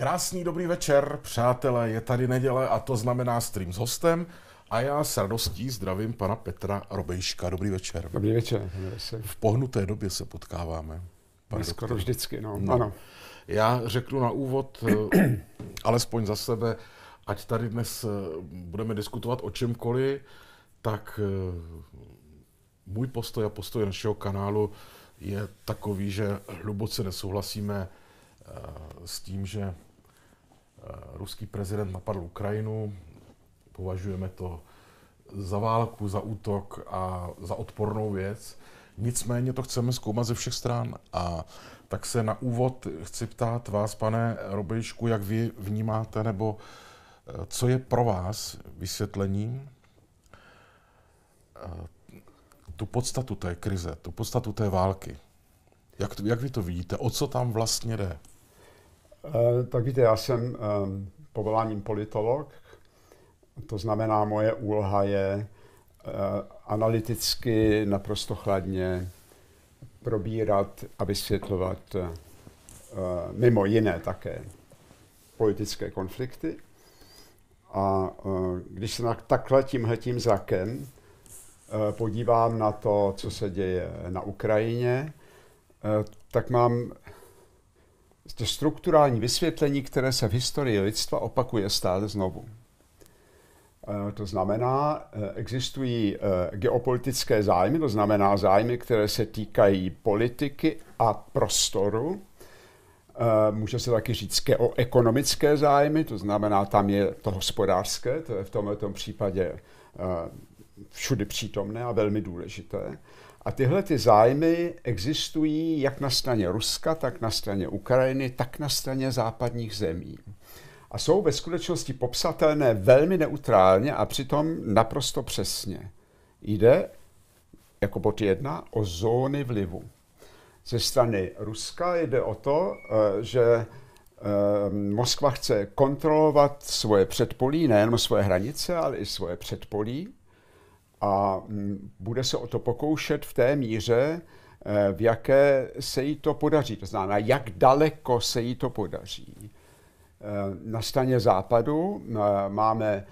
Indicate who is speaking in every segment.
Speaker 1: Krásný dobrý večer, přátelé, je tady neděle a to znamená stream s hostem. A já s radostí zdravím pana Petra Robejška. Dobrý večer. Dobrý večer. V pohnuté době se potkáváme. Pane skoro vždycky, no. no. Ano. Já řeknu na úvod, eh, alespoň za sebe, ať tady dnes eh, budeme diskutovat o čemkoliv, tak eh, můj postoj a postoj našeho kanálu je takový, že hluboce nesouhlasíme s tím, že Eh, ruský prezident napadl Ukrajinu, považujeme to za válku, za útok a za odpornou věc. Nicméně to chceme zkoumat ze všech stran a tak se na úvod chci ptát vás, pane Robejšku, jak vy vnímáte nebo eh, co je pro vás vysvětlením eh, tu podstatu té krize, tu podstatu té války. Jak, jak vy to vidíte? O co tam vlastně jde?
Speaker 2: Eh, tak víte, já jsem ehm, povoláním politolog, to znamená, moje úloha je eh, analyticky naprosto chladně probírat a vysvětlovat eh, mimo jiné také politické konflikty. A když se takhle tím zrakem podívám na to, co se děje na Ukrajině, tak mám to strukturální vysvětlení, které se v historii lidstva opakuje stále znovu. Eh, to znamená, eh, existují eh, geopolitické zájmy, to znamená zájmy, které se týkají politiky a prostoru. Může se taky říct o ekonomické zájmy, to znamená, tam je to hospodářské, to je v tomto případě všudy přítomné a velmi důležité. A tyhle ty zájmy existují jak na straně Ruska, tak na straně Ukrajiny, tak na straně západních zemí. A jsou ve skutečnosti popsatelné velmi neutrálně a přitom naprosto přesně. Jde, jako bod jedna, o zóny vlivu. Ze strany Ruska jde o to, eh, že eh, Moskva chce kontrolovat svoje předpolí, nejenom svoje hranice, ale i svoje předpolí, a mm, bude se o to pokoušet v té míře, eh, v jaké se jí to podaří. To znamená, jak daleko se jí to podaří. Eh, na straně západu eh, máme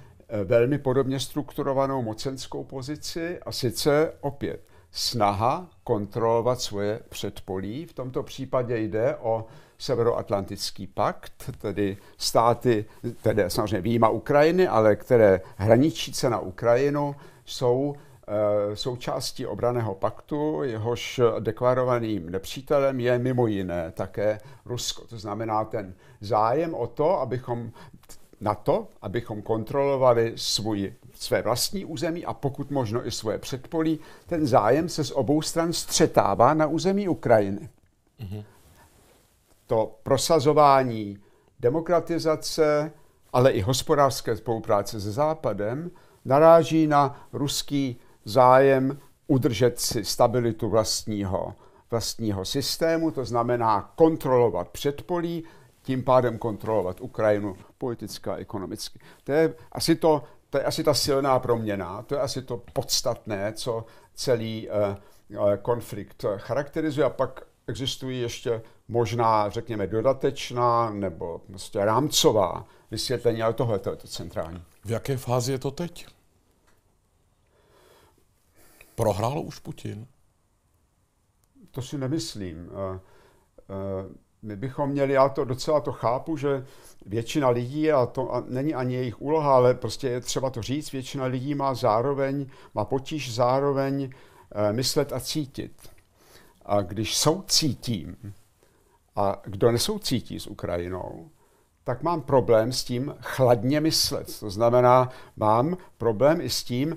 Speaker 2: velmi podobně strukturovanou mocenskou pozici a sice opět snaha kontrolovat svoje předpolí. V tomto případě jde o Severoatlantický pakt, tedy státy, tedy samozřejmě výjima Ukrajiny, ale které hraničí se na Ukrajinu, jsou eh, součástí obraného paktu, jehož deklarovaným nepřítelem je mimo jiné také Rusko. To znamená ten zájem o to, abychom na to, abychom kontrolovali svůj, své vlastní území a pokud možno i svoje předpolí, ten zájem se z obou stran střetává na území Ukrajiny. Mm-hmm. To prosazování demokratizace, ale i hospodářské spolupráce se Západem, naráží na ruský zájem udržet si stabilitu vlastního, vlastního systému, to znamená kontrolovat předpolí, tím pádem kontrolovat Ukrajinu politicky a ekonomicky. To je asi, to, to je asi ta silná proměna, to je asi to podstatné, co celý eh, eh konflikt charakterizuje. A pak existují ještě možná, řekněme, dodatečná nebo prostě rámcová vysvětlení, ale tohle je to centrální.
Speaker 1: V jaké fázi je to teď? Prohrál už Putin?
Speaker 2: To si nemyslím. Eh, eh, my bychom měli, já to docela to chápu, že většina lidí, a to není ani jejich úloha, ale prostě je třeba to říct, většina lidí má zároveň, má potíž zároveň eh, myslet a cítit. A když soucítím, a kdo nesoucítí s Ukrajinou, tak mám problém s tím chladně myslet. To znamená, mám problém i s tím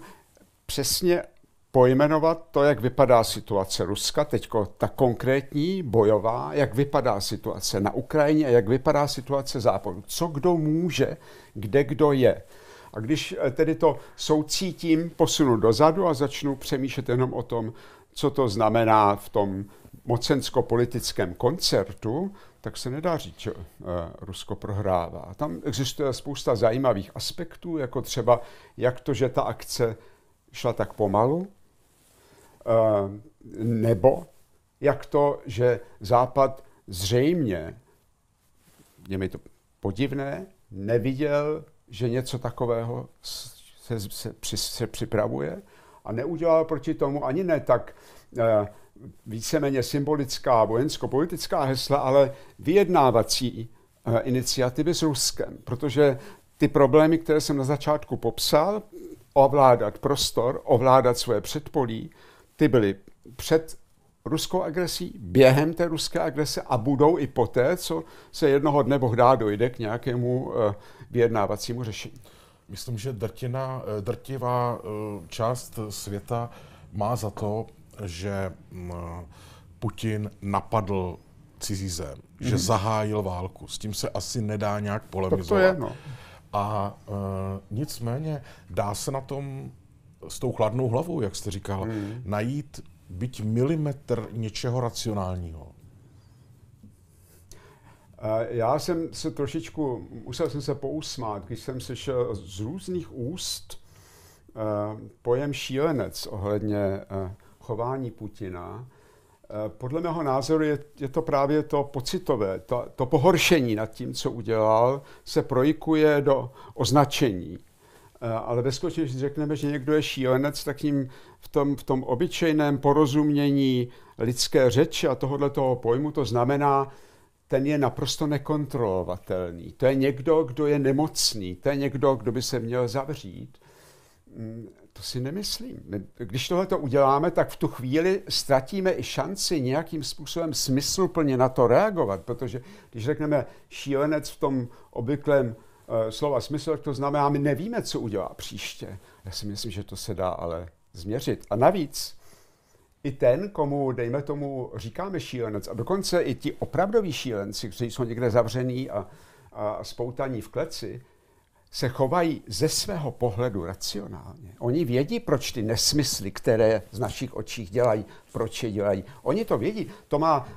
Speaker 2: přesně pojmenovat to, jak vypadá situace Ruska, teďko ta konkrétní, bojová, jak vypadá situace na Ukrajině a jak vypadá situace západu. Co kdo může, kde kdo je. A když eh, tedy to soucítím, posunu dozadu a začnu přemýšlet jenom o tom, co to znamená v tom mocensko-politickém koncertu, tak se nedá říct, že eh, Rusko prohrává. Tam existuje spousta zajímavých aspektů, jako třeba jak to, že ta akce šla tak pomalu, eh, nebo jak to, že Západ zřejmě, je mi to podivné, neviděl, že něco takového se, se, se připravuje a neudělal proti tomu ani ne tak eh, víceméně symbolická vojensko-politická hesla, ale vyjednávací eh, iniciativy s Ruskem, protože ty problémy, které jsem na začátku popsal, ovládat prostor, ovládat svoje předpolí, ty byly před ruskou agresí, během té ruské agrese a budou i poté, co se jednoho dne bohdá dojde k nějakému eh, vyjednávacímu řešení.
Speaker 1: Myslím, že drtina, eh, drtivá část světa má za to, že mm, Putin napadl cizí zem, mm že mhm. zahájil válku. S tím se asi nedá nějak polemizovat. To to je, no. A e, nicméně dá se na tom s tou chladnou hlavou, jak jste říkal, mm. najít byť milimetr něčeho racionálního.
Speaker 2: Eh, já jsem se trošičku, musel jsem se pousmát, když jsem slyšel z různých úst eh, pojem šílenec ohledně chování Putina, eh, podle mého názoru je, je to právě to pocitové, to, to pohoršení nad tím, co udělal, se projikuje do označení. Eh, ale ve skutečnosti řekneme, že někdo je šílenec, tak tím v tom, v tom obyčejném porozumění lidské řeči a tohohle toho pojmu to znamená, ten je naprosto nekontrolovatelný. To je někdo, kdo je nemocný, to je někdo, kdo by se měl zavřít. Mm, to si nemyslím. Když tohle to uděláme, tak v tu chvíli ztratíme i šanci nějakým způsobem smysluplně na to reagovat, protože když řekneme šílenec v tom obvyklém eh, slova smysl, tak to znamená, my nevíme, co udělá příště. Já si myslím, že to se dá ale změřit. A navíc i ten, komu, dejme tomu, říkáme šílenec, a dokonce i ti opravdoví šílenci, kteří jsou někde zavření a, a spoutaní v kleci, se chovají ze svého pohledu racionálně. Oni vědí, proč ty nesmysly, které z našich očích dělají, proč je dělají. Oni to vědí. To má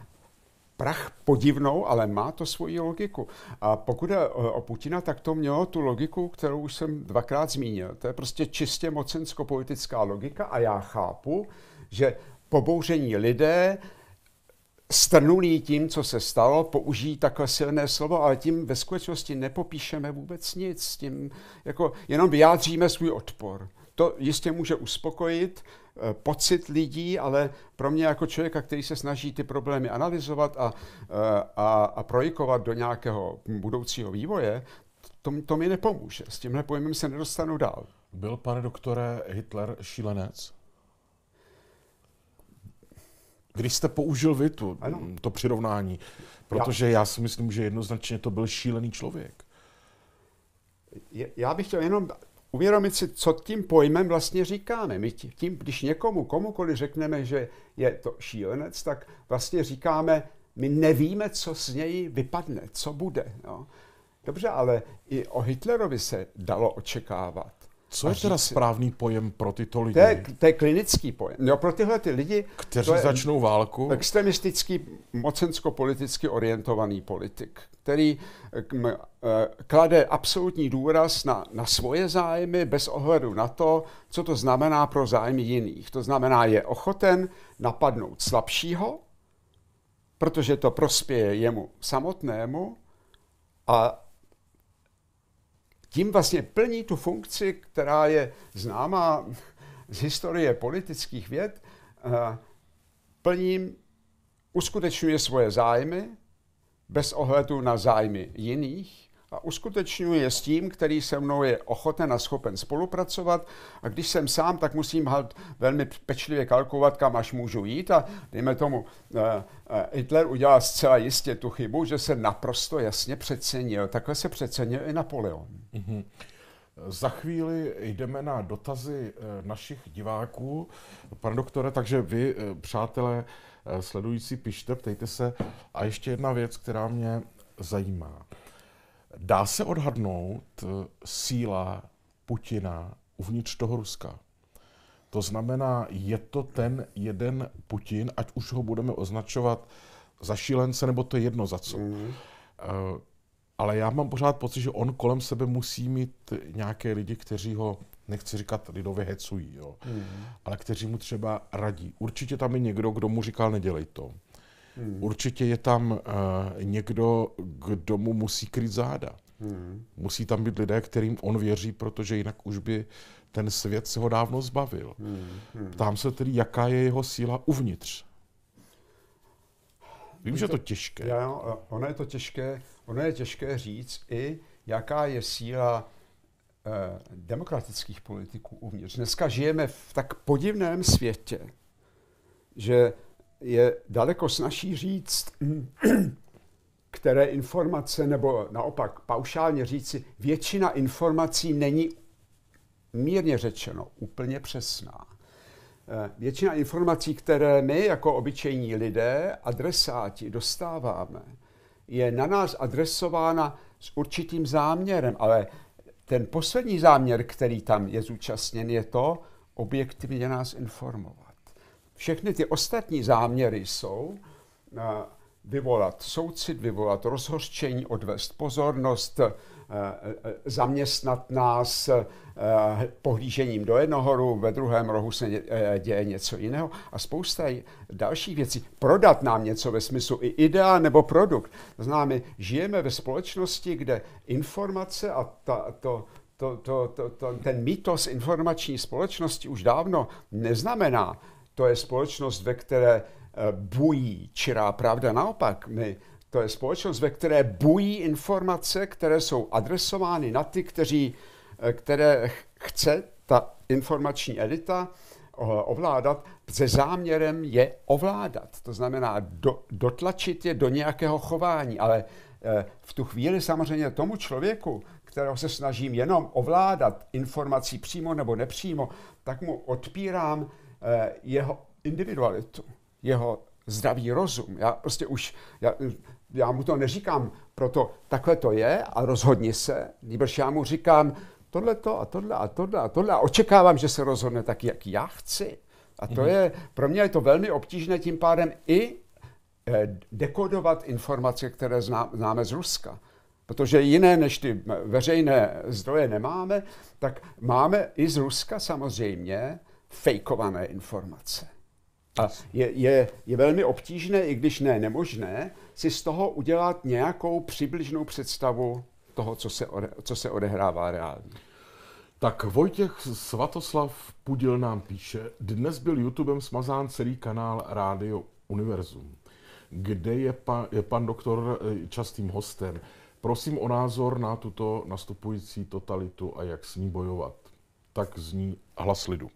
Speaker 2: prach podivnou, ale má to svoji logiku. A pokud je eh, o Putina, tak to mělo tu logiku, kterou už jsem dvakrát zmínil. To je prostě čistě mocensko-politická logika a já chápu, že pobouření lidé strnulý tím, co se stalo, použijí takhle silné slovo, ale tím ve skutečnosti nepopíšeme vůbec nic, tím jako jenom vyjádříme svůj odpor. To jistě může uspokojit eh, pocit lidí, ale pro mě jako člověka, který se snaží ty problémy analyzovat a, eh, a, a projikovat do nějakého budoucího vývoje, to, to mi nepomůže. S tímhle pojmem se
Speaker 1: nedostanu dál. Byl, pane doktore, Hitler šílenec? Když jste použil vy tu, to přirovnání, protože já. já si myslím, že jednoznačně to byl šílený člověk.
Speaker 2: Já bych chtěl jenom uvědomit si, co tím pojmem vlastně říkáme. My tím, když někomu, komukoli řekneme, že je to šílenec, tak vlastně říkáme, my nevíme, co z něj vypadne, co bude. Jo. No. Dobře, ale i o Hitlerovi se dalo očekávat, co je teda správný
Speaker 1: pojem pro tyto lidi? To je,
Speaker 2: to je klinický pojem. Jo, pro tyhle ty lidi... Kteří to je začnou válku? Extremistický, mocensko-politicky orientovaný politik, který eh, eh, klade absolutní důraz na, na svoje zájmy bez ohledu na to, co to znamená pro zájmy jiných. To znamená, je ochoten napadnout slabšího, protože to prospěje jemu samotnému a tím vlastně plní tu funkci, která je známá z historie politických věd, eh, plním, uskutečňuje svoje zájmy bez ohledu na zájmy jiných a uskutečňuji je s tím, který se mnou je ochoten a schopen spolupracovat. A když jsem sám, tak musím velmi pečlivě kalkulovat, kam až můžu jít. A dejme tomu, eh, eh, Hitler udělal zcela jistě tu chybu, že
Speaker 1: se naprosto jasně přecenil. Takhle se přecenil i Napoleon. Mm-hmm. Za chvíli jdeme na dotazy eh, našich diváků. Pane doktore, takže vy, přátelé, sledující, pište, ptejte se. A ještě jedna věc, která mě zajímá. Dá se odhadnout eh, síla Putina uvnitř toho Ruska? To znamená, je to ten jeden Putin, ať už ho budeme označovat za šílence, nebo to je jedno za co. Mm. Ale já mám pořád pocit, že on kolem sebe musí mít nějaké lidi, kteří ho, nechci říkat lidově hecují, jo, mm. ale kteří mu třeba radí. Určitě tam je někdo, kdo mu říkal, nedělej to. Hmm. Určitě je tam uh, někdo, kdo mu musí kryt záda. Hmm. Musí tam být lidé, kterým on věří, protože jinak už by ten svět se ho dávno zbavil. Hmm. Hmm. Ptám se tedy, jaká je jeho síla uvnitř. Vím, že to, to těžké.
Speaker 2: Já, ono je to těžké. Ono je těžké říct i, jaká je síla eh, demokratických politiků uvnitř. Dneska žijeme v tak podivném světě, že je daleko snaží říct, které informace, nebo naopak paušálně říci, většina informací není mírně řečeno úplně přesná. Eh, většina informací, které my jako obyčejní lidé, adresáti, dostáváme, je na nás adresována s určitým záměrem, ale ten poslední záměr, který tam je zúčastněn, je to objektivně nás informovat. Všechny ty ostatní záměry jsou eh, vyvolat soucit, vyvolat rozhořčení, odvést pozornost, eh, eh, zaměstnat nás pohlížením do jednoho rohu, ve druhém rohu se děje něco jiného a spousta dalších věcí. Prodat nám něco ve smyslu i idea nebo produkt. Známe, žijeme ve společnosti, kde informace a ta, to, to, to, to, to, ten mýtos informační společnosti už dávno neznamená, to je společnost, ve které eh, bují čirá pravda. Naopak, my, to je společnost, ve které bují informace, které jsou adresovány na ty, kteří, eh, které chce ta informační elita eh, ovládat se záměrem je ovládat. To znamená do, dotlačit je do nějakého chování, ale v tu chvíli samozřejmě tomu člověku, kterého se snažím jenom ovládat informací přímo nebo nepřímo, tak mu odpírám Eh, jeho individualitu, jeho zdravý rozum. Já prostě už, já, já mu to neříkám, proto takhle to je a rozhodni se, nebož já mu říkám tohle to a tohle a tohle a tohle a očekávám, že se rozhodne tak, jak já chci. A to mm-hmm. je, pro mě je to velmi obtížné tím pádem i eh, dekodovat informace, které zná, známe z Ruska. Protože jiné než ty eh, veřejné zdroje nemáme, tak máme i z Ruska samozřejmě fejkované informace. A je, je, je velmi obtížné, i když ne nemožné, si z toho udělat
Speaker 1: nějakou přibližnou představu toho, co se, ode, co se odehrává reálně. Tak Vojtěch Svatoslav Pudil nám píše, dnes byl YouTubem smazán celý kanál Rádio Univerzum, kde je, pan je pan doktor eh, častým hostem. Prosím o názor na tuto nastupující totalitu a jak s ní bojovat. Tak zní hlas lidu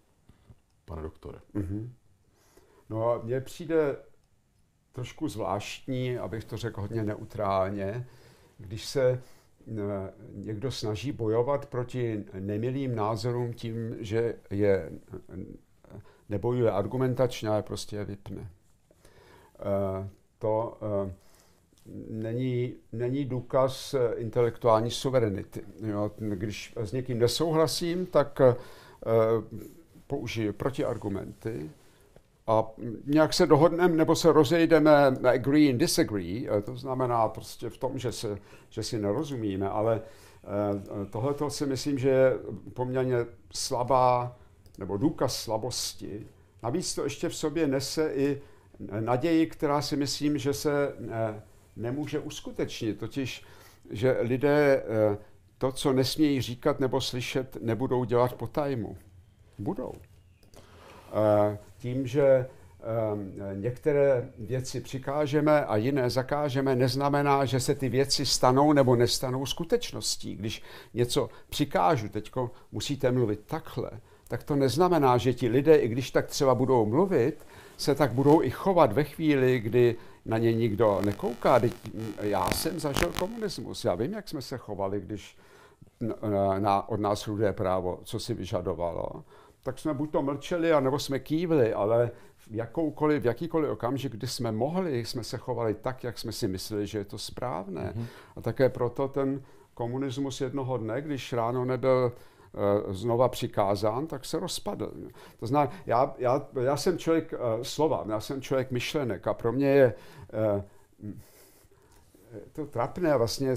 Speaker 1: pane doktore. Mm-hmm.
Speaker 2: No a mně přijde trošku zvláštní, abych to řekl hodně neutrálně, když se e, někdo snaží bojovat proti nemilým názorům tím, že je e, nebojuje argumentačně, ale prostě je vypne. E, to není, není důkaz intelektuální suverenity. Když s někým nesouhlasím, tak použiju protiargumenty a nějak se dohodneme nebo se rozejdeme agree and disagree, eh, to znamená prostě v tom, že, se, že si nerozumíme, ale eh, tohle si myslím, že je poměrně slabá nebo důkaz slabosti. Navíc to ještě v sobě nese i naději, která si myslím, že se eh, nemůže uskutečnit, totiž, že lidé to, co nesmějí říkat nebo slyšet, nebudou dělat po tajmu. Budou. Eh, tím, že eh, některé věci přikážeme a jiné zakážeme, neznamená, že se ty věci stanou nebo nestanou skutečností. Když něco přikážu, teď musíte mluvit takhle, tak to neznamená, že ti lidé, i když tak třeba budou mluvit, se tak budou i chovat ve chvíli, kdy na ně nikdo nekouká. Já jsem zažil komunismus, já vím, jak jsme se chovali, když na, na, od nás rudé právo, co si vyžadovalo tak jsme buď to mlčeli, nebo jsme kývli, ale v, jakoukoliv, v jakýkoliv okamžik, kdy jsme mohli, jsme se chovali tak, jak jsme si mysleli, že je to správné. Mm-hmm. A také proto ten komunismus jednoho dne, když ráno nebyl eh, znova přikázán, tak se rozpadl. To znamená, já, já, já jsem člověk uh, slova, já jsem člověk myšlenek a pro mě je uh, to trapné, vlastně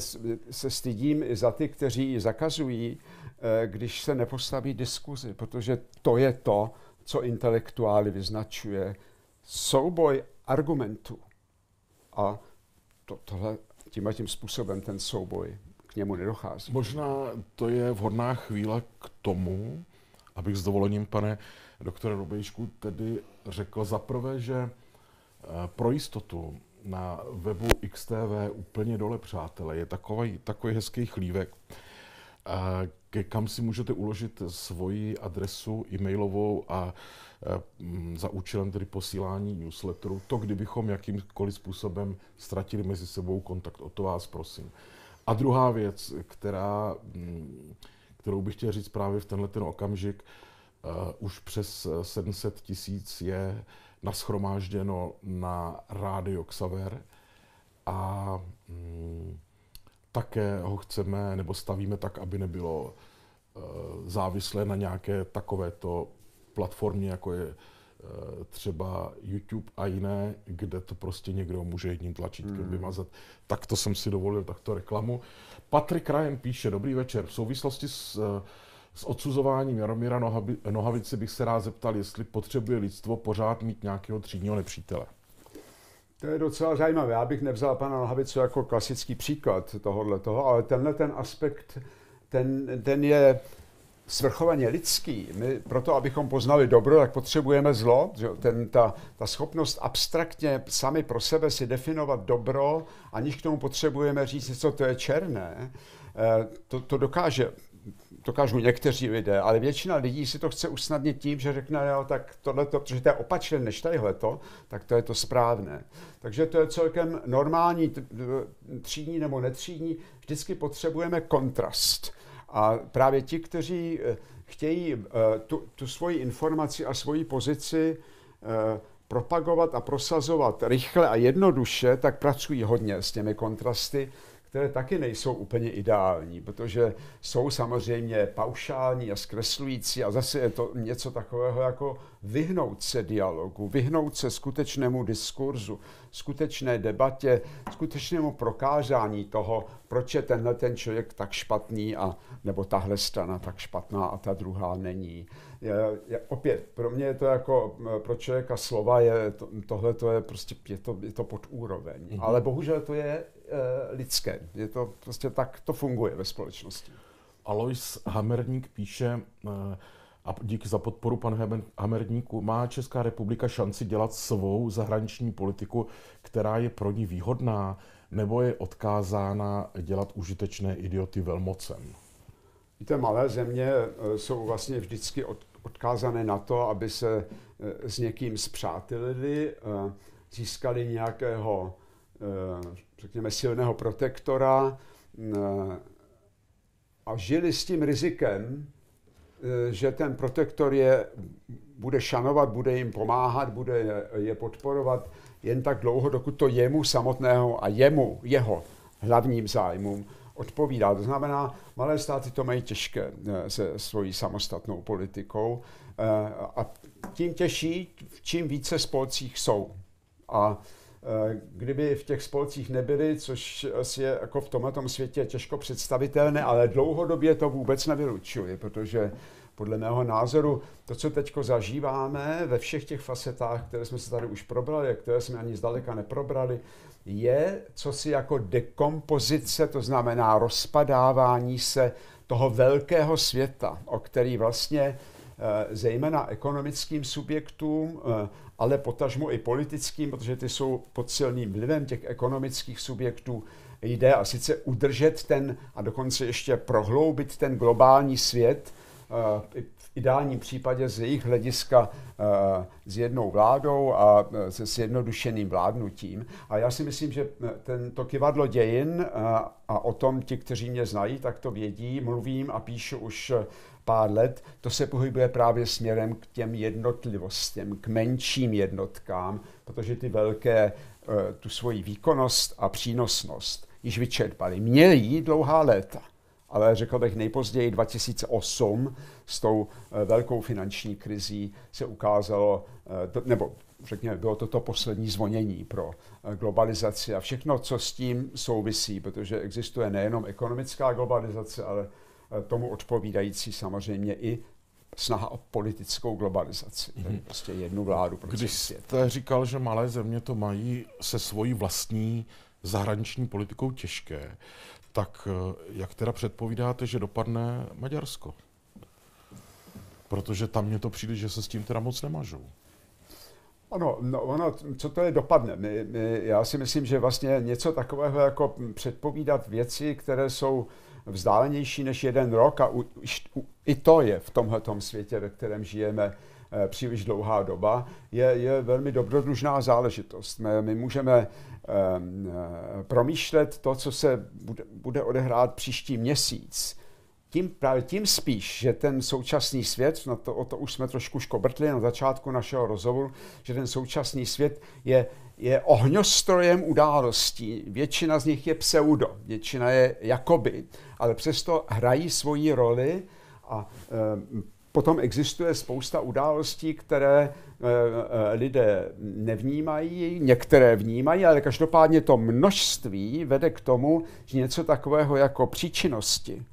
Speaker 2: se stydím i za ty, kteří ji zakazují, Eh, když se nepostaví diskuzi, protože to je to, co intelektuály vyznačuje. Souboj argumentů. A to, tohle tím a
Speaker 1: tím způsobem ten souboj k němu nedochází. Možná to je vhodná chvíle k tomu, abych s dovolením, pane doktore Robejšku, tedy řekl zaprvé, že eh, pro jistotu na webu XTV úplně dole, přátelé, je takový, takový hezký chlívek, kam si můžete uložit svoji adresu e-mailovou a e, za účelem tedy posílání newsletteru. To, kdybychom jakýmkoliv způsobem ztratili mezi sebou kontakt, o to vás prosím. A druhá věc, která, kterou bych chtěl říct právě v tenhle ten okamžik, e, už přes 700 tisíc je naschromážděno na rádio Xaver a také ho chceme nebo stavíme tak, aby nebylo eh, závislé na nějaké takovéto platformě, jako je eh, třeba YouTube a jiné, kde to prostě někdo může jedním tlačítkem hmm. vymazat. Tak to jsem si dovolil takto reklamu. Patrik Ryan píše, dobrý večer, v souvislosti s, eh, s odsuzováním Jaromíra Nohavici bych se rád zeptal, jestli potřebuje lidstvo pořád mít nějakého třídního nepřítele.
Speaker 2: To je docela zajímavé. Já bych nevzal pana Nohavicu jako klasický příklad tohohle toho, ale tenhle ten aspekt, ten, ten je svrchovaně lidský. My proto, abychom poznali dobro, tak potřebujeme zlo. Že? Ten, ta, ta schopnost abstraktně sami pro sebe si definovat dobro, aniž k tomu potřebujeme říct, co to je černé, eh, to, to dokáže dokážou někteří lidé, ale většina lidí si to chce usnadnit tím, že řekne, jo, tak tohle, protože to je opačné než to, tak to je to správné. Takže to je celkem normální, třídní nebo netřídní, vždycky potřebujeme kontrast. A právě ti, kteří eh, chtějí eh, tu, tu svoji informaci a svoji pozici eh, propagovat a prosazovat rychle a jednoduše, tak pracují hodně s těmi kontrasty, které taky nejsou úplně ideální, protože jsou samozřejmě paušální a zkreslující a zase je to něco takového jako vyhnout se dialogu, vyhnout se skutečnému diskurzu, skutečné debatě, skutečnému prokázání toho, proč je tenhle ten člověk tak špatný a nebo tahle strana tak špatná a ta druhá není. Je, je, opět, pro mě je to jako, pro člověka slova je, to, tohle to je prostě, je to, je to pod úroveň. Mm-hmm. Ale
Speaker 1: bohužel to je Eh, lidské. Je to prostě tak, to funguje ve společnosti. Alois Hamerník píše, eh, a díky za podporu, pan Hamerníku, má Česká republika šanci dělat svou zahraniční politiku, která je pro ní výhodná, nebo je odkázána dělat užitečné idioty velmocem?
Speaker 2: Víte, malé země eh, jsou vlastně vždycky odkázané na to, aby se s někým zpřátelili, získali nějakého řekněme, silného protektora eh, a žili s tím rizikem, eh, že ten protektor je bude šanovat, bude jim pomáhat, bude je podporovat jen tak dlouho, dokud to jemu samotného a jemu, jeho hlavním zájmům odpovídá. To znamená, malé státy to mají těžké eh, se svojí samostatnou politikou a tím těžší, čím více spolcích jsou. A Eh, kdyby v těch spolcích nebyly, což asi je jako v tomto světě těžko představitelné, ale dlouhodobě to vůbec nevylučuje, protože podle mého názoru to, co teď zažíváme ve všech těch facetách, které jsme se tady už probrali, a které jsme ani zdaleka neprobrali, je co si jako dekompozice, to znamená rozpadávání se toho velkého světa, o který vlastně Eh, zejména ekonomickým subjektům, eh, ale potažmo i politickým, protože ty jsou pod silným vlivem těch ekonomických subjektů, jde a sice udržet ten a dokonce ještě prohloubit ten globální svět, eh, v ideálním případě z jejich hlediska s jednou vládou a se sjednodušeným vládnutím. A já si myslím, že tento kivadlo dějin, a o tom ti, kteří mě znají, tak to vědí, mluvím a píšu už pár let, to se pohybuje právě směrem k těm jednotlivostem, k menším jednotkám, protože ty velké eh, tu svoji výkonnost a přínosnost již vyčerpali. Měli dlouhá léta, ale řekl bych nejpozději 2008 s tou eh, velkou finanční krizí se ukázalo, eh, nebo řekněme, bylo toto to poslední zvonění pro globalizaci a všechno, co s tím souvisí, protože existuje nejenom ekonomická globalizace, ale Eh, tomu odpovídající samozřejmě i snaha o politickou globalizaci, mm-hmm. prostě jednu vládu pro Když jste
Speaker 1: říkal, že malé země to mají se svojí vlastní zahraniční politikou těžké, tak eh, jak teda předpovídáte, že dopadne Maďarsko? Protože tam mě to přijde, že se s tím teda moc nemažou.
Speaker 2: Ono, no, ono, co to je dopadne? My, my, já si myslím, že vlastně něco takového jako předpovídat věci, které jsou uh, vzdálenější než jeden rok a u, u, i to je v tomhle světě, ve kterém žijeme eh, příliš dlouhá doba, je, je velmi dobrodružná záležitost. My, my můžeme um, promýšlet to, co se bude, bude odehrát příští měsíc. Tím, právě tím spíš, že ten současný svět, na no to, o to už jsme trošku škobrtli na začátku našeho rozhovoru, že ten současný svět je je ohňostrojem událostí. Většina z nich je pseudo, většina je jakoby, ale přesto hrají svoji roli a eh, potom existuje spousta událostí, které eh, eh, lidé nevnímají, některé vnímají, ale každopádně to množství vede k tomu, že něco takového jako příčinnosti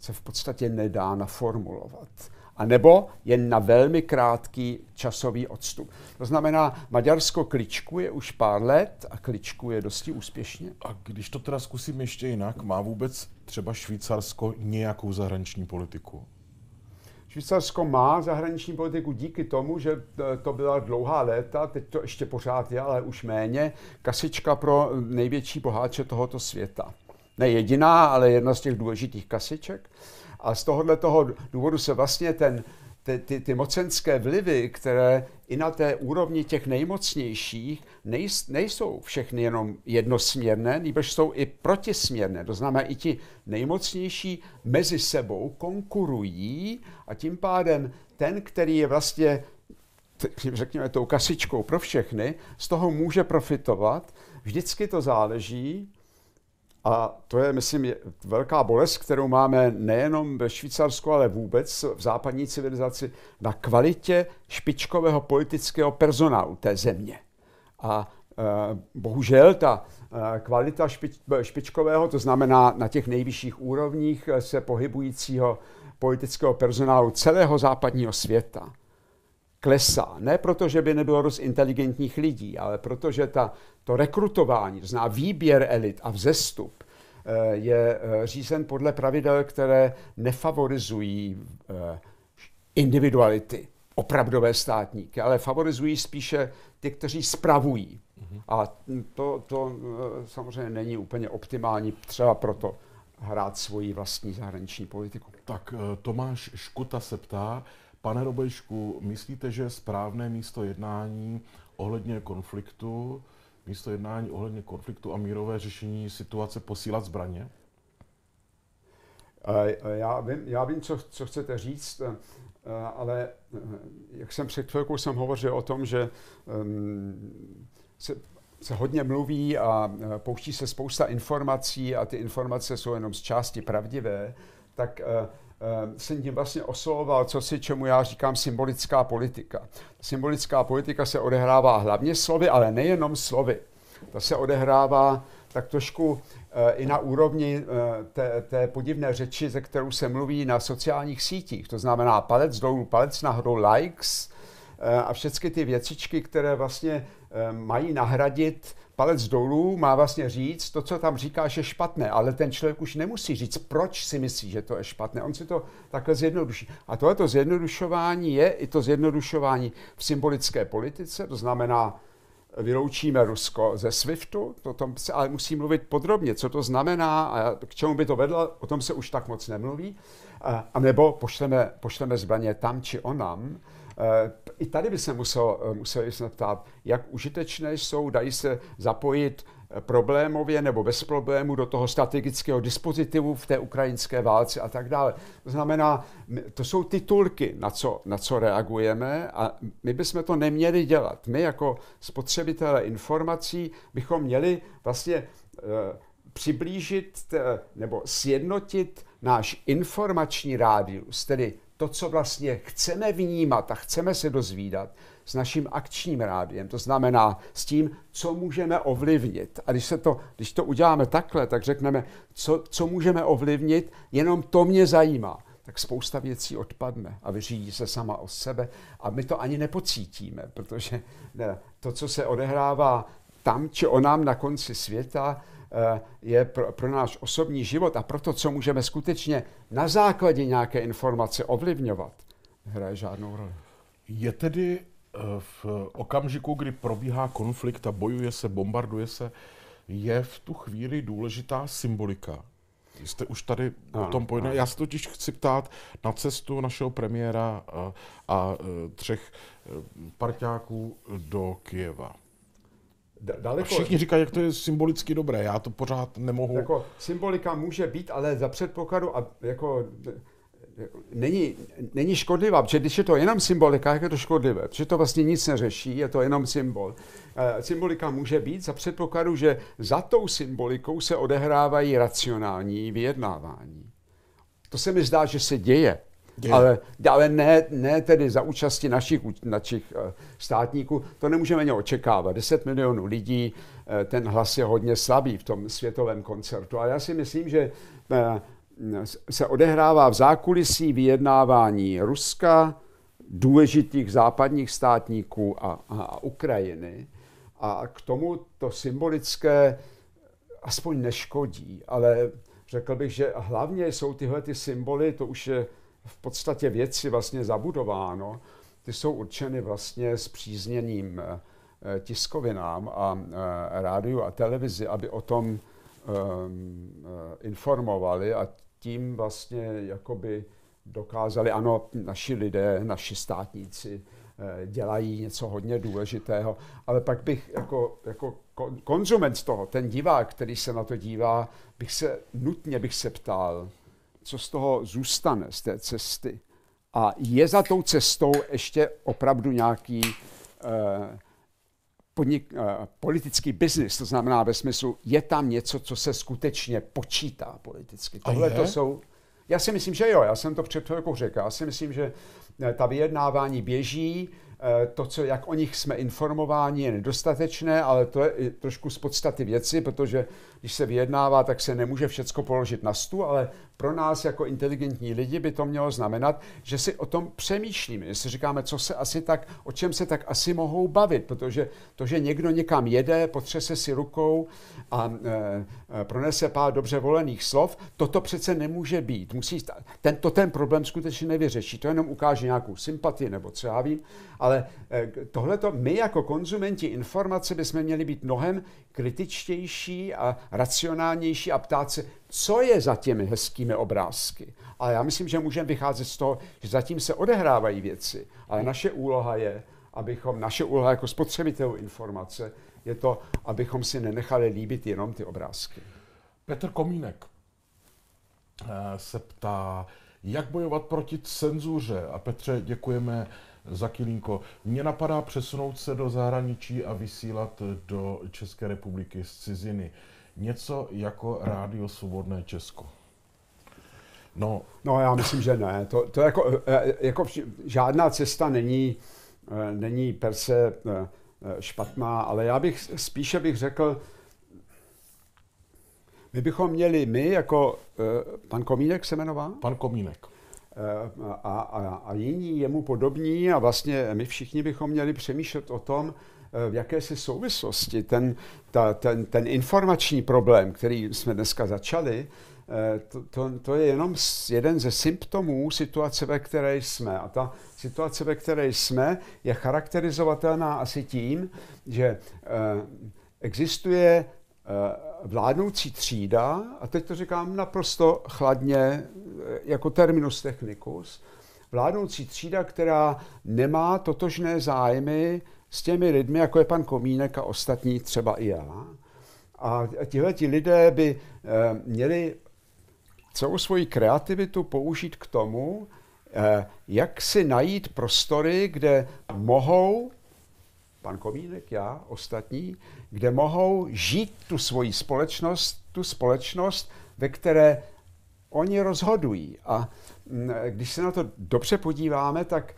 Speaker 2: se v podstatě nedá naformulovat a nebo jen na velmi krátký časový odstup. To znamená, Maďarsko
Speaker 1: kličkuje už pár let a kličkuje dosti úspěšně. A když to teda zkusím ještě jinak, má vůbec třeba Švýcarsko nějakou zahraniční politiku?
Speaker 2: Švýcarsko má zahraniční politiku díky tomu, že e, to byla dlouhá léta, teď to ještě pořád je, ale už méně, kasička pro největší boháče tohoto světa. Ne jediná, ale jedna z těch důležitých kasiček. A z tohohle toho důvodu se vlastně ten, ty, ty, ty mocenské vlivy, které i na té úrovni těch nejmocnějších nejs, nejsou všechny jenom jednosměrné, nebož jsou i protisměrné. To znamená, i ti nejmocnější mezi sebou konkurují a tím pádem ten, který je vlastně, řekněme, tou kasičkou pro všechny, z toho může profitovat. Vždycky to záleží a to je, myslím, velká bolest, kterou máme nejenom ve Švýcarsku, ale vůbec v západní civilizaci na kvalitě špičkového politického personálu té země. A eh, bohužel ta eh, kvalita špičkového, to znamená na těch nejvyšších úrovních eh, se pohybujícího politického personálu celého západního světa, klesá. Ne proto, že by nebylo dost inteligentních lidí, ale protože ta, to rekrutování, to zná výběr elit a vzestup, eh, je eh, řízen podle pravidel, které nefavorizují eh, individuality, opravdové státníky, ale favorizují spíše ty, kteří spravují. Mhm. A to, to samozřejmě není úplně optimální třeba
Speaker 1: proto hrát svoji vlastní zahraniční politiku. Tak Tomáš Škuta se ptá, Pane Robejšku, myslíte, že je správné místo jednání ohledně konfliktu, místo jednání ohledně konfliktu a mírové řešení situace posílat zbraně? Já vím, já vím co, co chcete říct,
Speaker 2: eh, ale eh, jak jsem před chvilkou jsem hovořil o tom, že ehm, se, se hodně mluví a eh, pouští se spousta informací a ty informace jsou jenom z části pravdivé, tak uh, jsem tím vlastně oslovoval, co si čemu já říkám symbolická politika. Symbolická politika se odehrává hlavně slovy, ale nejenom slovy. Ta se odehrává tak trošku eh, i na úrovni eh, té, té podivné řeči, ze kterou se mluví na sociálních sítích. To znamená palec dolů, palec nahoru, likes eh, a všechny ty věcičky, které vlastně mají nahradit palec dolů má vlastně říct, to, co tam říkáš, je špatné, ale ten člověk už nemusí říct, proč si myslí, že to je špatné. On si to takhle zjednoduší. A tohleto zjednodušování je i to zjednodušování v symbolické politice, to znamená, vyloučíme Rusko ze SWIFTu, to tom se ale musí mluvit podrobně, co to znamená a k čemu by to vedlo, o tom se už tak moc nemluví. A nebo pošleme, pošleme zbraně tam či onam eh, i tady by se musel, eh, musel snad ptát, jak užitečné jsou, dají se zapojit eh, problémově nebo bez problému do toho strategického dispozitivu v té ukrajinské válce a tak dále. To znamená, to jsou titulky, na co, na co reagujeme a my bychom to neměli dělat. My jako spotřebitelé informací bychom měli vlastně eh, přiblížit nebo sjednotit náš informační rádius, tedy to, co vlastně chceme vnímat a chceme se dozvídat s naším akčním rádiem, to znamená s tím, co můžeme ovlivnit. A když, se to, když to uděláme takhle, tak řekneme, co, co můžeme ovlivnit, jenom to mě zajímá tak spousta věcí odpadne a vyřídí se sama o sebe a my to ani nepocítíme, protože ne, to, co se odehrává tam či onám na konci světa, Eh, je pro, pro náš osobní život a pro to, co můžeme skutečně na základě nějaké informace ovlivňovat,
Speaker 1: hraje žádnou roli. Je tedy eh, v okamžiku, kdy probíhá konflikt a bojuje se, bombarduje se, je v tu chvíli důležitá symbolika. Jste už tady o tom pojednal. Já se totiž chci ptát na cestu našeho premiéra eh, a, a třech parťáků do Kijeva. Daleko. A všichni říkají, jak to je symbolicky dobré, já to pořád nemohu. Jako
Speaker 2: symbolika může být, ale za předpokladu, a jako
Speaker 1: není, není
Speaker 2: škodlivá, protože když je to jenom symbolika, jak je to škodlivé, protože to vlastně nic neřeší, je to jenom symbol. Eh, symbolika může být za předpokladu, že za tou symbolikou se odehrávají racionální vyjednávání. To se mi zdá, že se děje ale, ale ne, ne tedy za účasti našich, našich eh, státníků. To nemůžeme ani očekávat. 10 milionů lidí, eh, ten hlas je hodně slabý v tom světovém koncertu. A já si myslím, že eh, se odehrává v zákulisí vyjednávání Ruska, důležitých západních státníků a, a, a Ukrajiny. A k tomu to symbolické aspoň neškodí, ale řekl bych, že hlavně jsou tyhle ty symboly, to už je v podstatě věci vlastně zabudováno, ty jsou určeny vlastně s přízněním eh, tiskovinám a eh, rádiu a televizi, aby o tom eh, informovali a tím vlastně jakoby dokázali, ano, naši lidé, naši státníci dělají něco hodně důležitého, ale pak bych jako, jako konzument toho, ten divák, který se na to dívá, bych se nutně bych se ptal, co z toho zůstane, z té cesty. A je za tou cestou ještě opravdu nějaký eh, podnik, eh, politický biznis, to znamená ve smyslu, je tam něco, co se skutečně počítá politicky. Tohle to jsou. Já si myslím, že jo, já jsem to před chvilkou řekl. Já si myslím, že eh, ta vyjednávání běží, eh, to, co, jak o nich jsme informováni, je nedostatečné, ale to je trošku z podstaty věci, protože když se vyjednává, tak se nemůže všecko položit na stůl, ale pro nás jako inteligentní lidi by to mělo znamenat, že si o tom přemýšlíme, že si říkáme, co se asi tak, o čem se tak asi mohou bavit, protože to, že někdo někam jede, potřese si rukou a e, e pronese pár dobře volených slov, toto přece nemůže být. Musí, ten, to ten problém skutečně nevyřeší, to jenom ukáže nějakou sympatii nebo co já vím, ale e, tohleto my jako konzumenti informace bychom měli být mnohem kritičtější a racionálnější a ptát se, co je za těmi hezkými obrázky. Ale já myslím, že můžeme vycházet z toho, že zatím se odehrávají věci, ale naše úloha je, abychom, naše úloha jako spotřebitelů informace, je to, abychom si nenechali líbit jenom ty obrázky.
Speaker 1: Petr Komínek eh, se ptá, jak bojovat proti cenzuře. A Petře, děkujeme za kilínko. Mně napadá přesunout se do zahraničí a vysílat do České republiky z ciziny něco jako Rádio Svobodné Česko? No. no, já myslím, že ne. To, to jako, eh, eh,
Speaker 2: jako žádná cesta není, eh, není per se špatná, ale já bych spíše bych řekl, my bychom měli, my jako pan Komínek se jmenová? Pan Komínek. A, a, a jiní jemu podobní a vlastně my všichni bychom měli přemýšlet o tom, Eh, v jakési souvislosti ten, ta, ten, ten informační problém, který jsme dneska začali, eh, to, to, to je jenom jeden ze symptomů situace, ve které jsme. A ta situace, ve které jsme, je charakterizovatelná asi tím, že eh, existuje vládnoucí třída, a teď to říkám naprosto chladně, jako terminus technicus, vládnoucí třída, která nemá totožné zájmy s těmi lidmi, jako je pan Komínek a ostatní, třeba i já. A tihle ti lidé by eh, měli celou svoji kreativitu použít k tomu, eh, jak si najít prostory, kde mohou, pan Komínek, já, ostatní, kde mohou žít tu svoji společnost, tu společnost, ve které oni rozhodují. A mm, eh, když se na to dobře podíváme, tak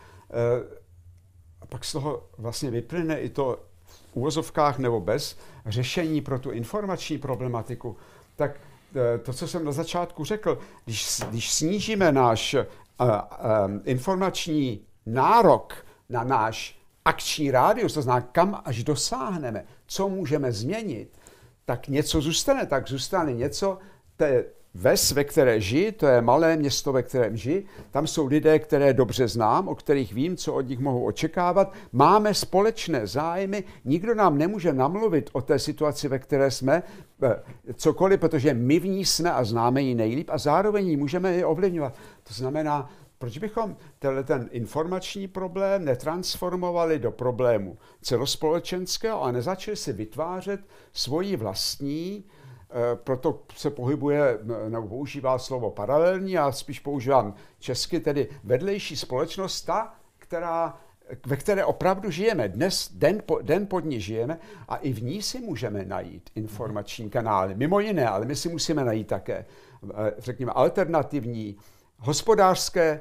Speaker 2: pak z toho vlastně vyplyne i to v úvozovkách nebo bez řešení pro tu informační problematiku, tak eh, to, co jsem na začátku řekl, když, když snížíme náš uh, um, informační nárok na náš akční rádius, to znamená, kam až dosáhneme, co můžeme změnit, tak něco zůstane, tak zůstane něco té Ves, ve které žijí, to je malé město, ve kterém žijí, tam jsou lidé, které dobře znám, o kterých vím, co od nich mohu očekávat. Máme společné zájmy, nikdo nám nemůže namluvit o té situaci, ve které jsme, eh, cokoliv, protože my v ní jsme a známe ji nejlíp a zároveň ji můžeme i ovlivňovat. To znamená, proč bychom tenhle ten informační problém netransformovali do problému celospolečenského a nezačali si vytvářet svoji vlastní Eh, proto se pohybuje eh, nebo používá slovo paralelní, a spíš používám česky, tedy vedlejší společnost, ta, která ve které opravdu žijeme. Dnes den po, den pod ní žijeme a i v ní si můžeme najít informační kanály. Mimo jiné, ale my si musíme najít také, eh, řekněme, alternativní hospodářské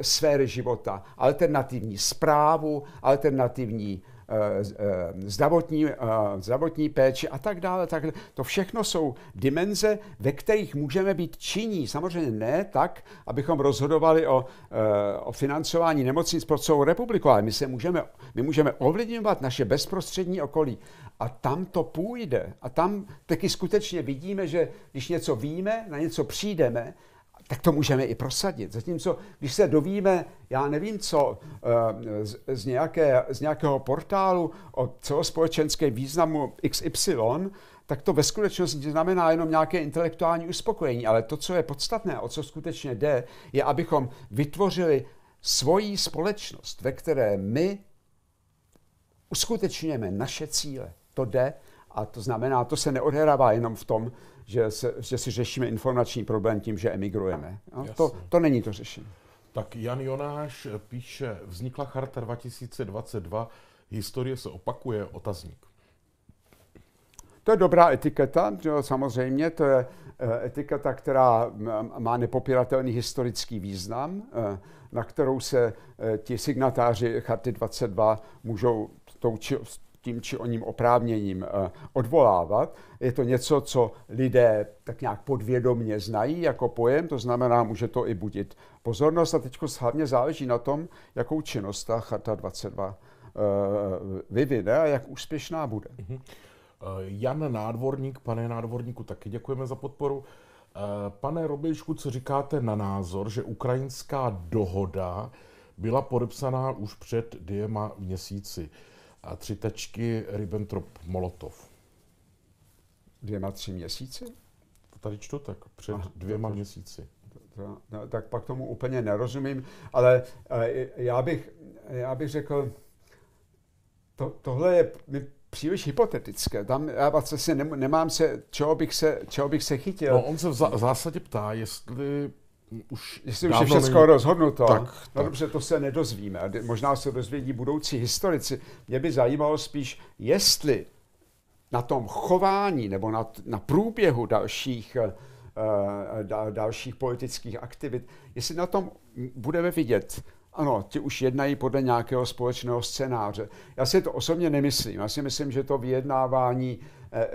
Speaker 2: sféry života, alternativní zprávu, alternativní Eh, eh, zdravotní, eh, zdravotní péči a tak dále. Tak to všechno jsou dimenze, ve kterých můžeme být činní. Samozřejmě ne tak, abychom rozhodovali o, o financování nemocnic pro celou republiku, ale my, se můžeme, my můžeme ovlivňovat naše bezprostřední okolí. A tam to půjde. A tam taky skutečně vidíme, že když něco víme, na něco přijdeme, tak to můžeme i prosadit. Zatímco, když se dovíme, já nevím co, eh, z, z, nějaké, z nějakého portálu o celospolečenské významu XY, tak to ve skutečnosti znamená jenom nějaké intelektuální uspokojení. Ale to, co je podstatné, o co skutečně jde, je, abychom vytvořili svoji společnost, ve které my uskutečňujeme naše cíle. To jde a to znamená, to se neodehrává jenom v tom, že, se, že si řešíme informační problém tím, že emigrujeme. No, to,
Speaker 1: to není to řešení. Tak Jan Jonáš píše, vznikla charta 2022, historie se opakuje, otazník.
Speaker 2: To je dobrá etiketa, jo, samozřejmě, to je eh, etiketa, která má nepopiratelný historický význam, eh, na kterou se eh, ti signatáři Charty 22 můžou tou či, tím či oním oprávněním eh, odvolávat. Je to něco, co lidé tak nějak podvědomně znají jako pojem, to znamená, může to i budit pozornost a teď hlavně záleží na tom, jakou činnost ta Charta 22 eh, vyvine a jak úspěšná
Speaker 1: bude. Mhm. Eh, Jan Nádvorník, pane Nádvorníku, taky děkujeme za podporu. Pane Robějšku, co říkáte na názor, že ukrajinská dohoda byla podepsaná už před dvěma měsíci? a tři tečky Ribbentrop-Molotov. Dvěma, tři měsíci? To tady čtu tak, před Aha, dvěma to, měsíci.
Speaker 2: To, to, no, tak pak tomu úplně nerozumím, ale, e, já, bych, já bych řekl, to, tohle je mi příliš hypotetické. Tam já vlastně si nem, nemám se, čeho bych se, čeho bych se chytil. No, on
Speaker 1: se v, za, v zásadě ptá, jestli už, jestli už je všechno není... rozhodnuto, tak, no tak.
Speaker 2: dobře, to se nedozvíme. Možná se dozvědí budoucí historici. Mě by zajímalo spíš, jestli na tom chování nebo na, na průběhu dalších, uh, eh, eh, da, dalších politických aktivit, jestli na tom budeme vidět, ano, ti už jednají podle nějakého společného scénáře. Já si to osobně nemyslím. Já si myslím, že to vyjednávání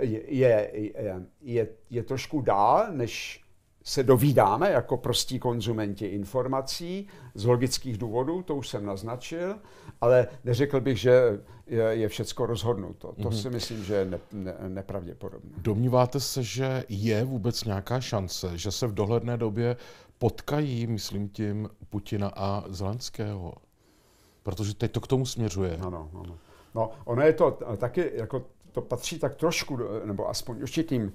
Speaker 2: je, eh, je, je, je, je trošku dál, než se dovídáme jako prostí konzumenti informací z logických důvodů, to už jsem naznačil, ale neřekl bych, že je, je všecko rozhodnuto. To mm-hmm. si myslím, že je ne, ne, nepravděpodobné.
Speaker 1: Domníváte se, že je vůbec nějaká šance, že se v dohledné době potkají, myslím tím, Putina a Zelenského? Protože teď to k tomu směřuje. Ano, ano.
Speaker 2: No, ono je to taky, jako to patří tak trošku, nebo aspoň určitým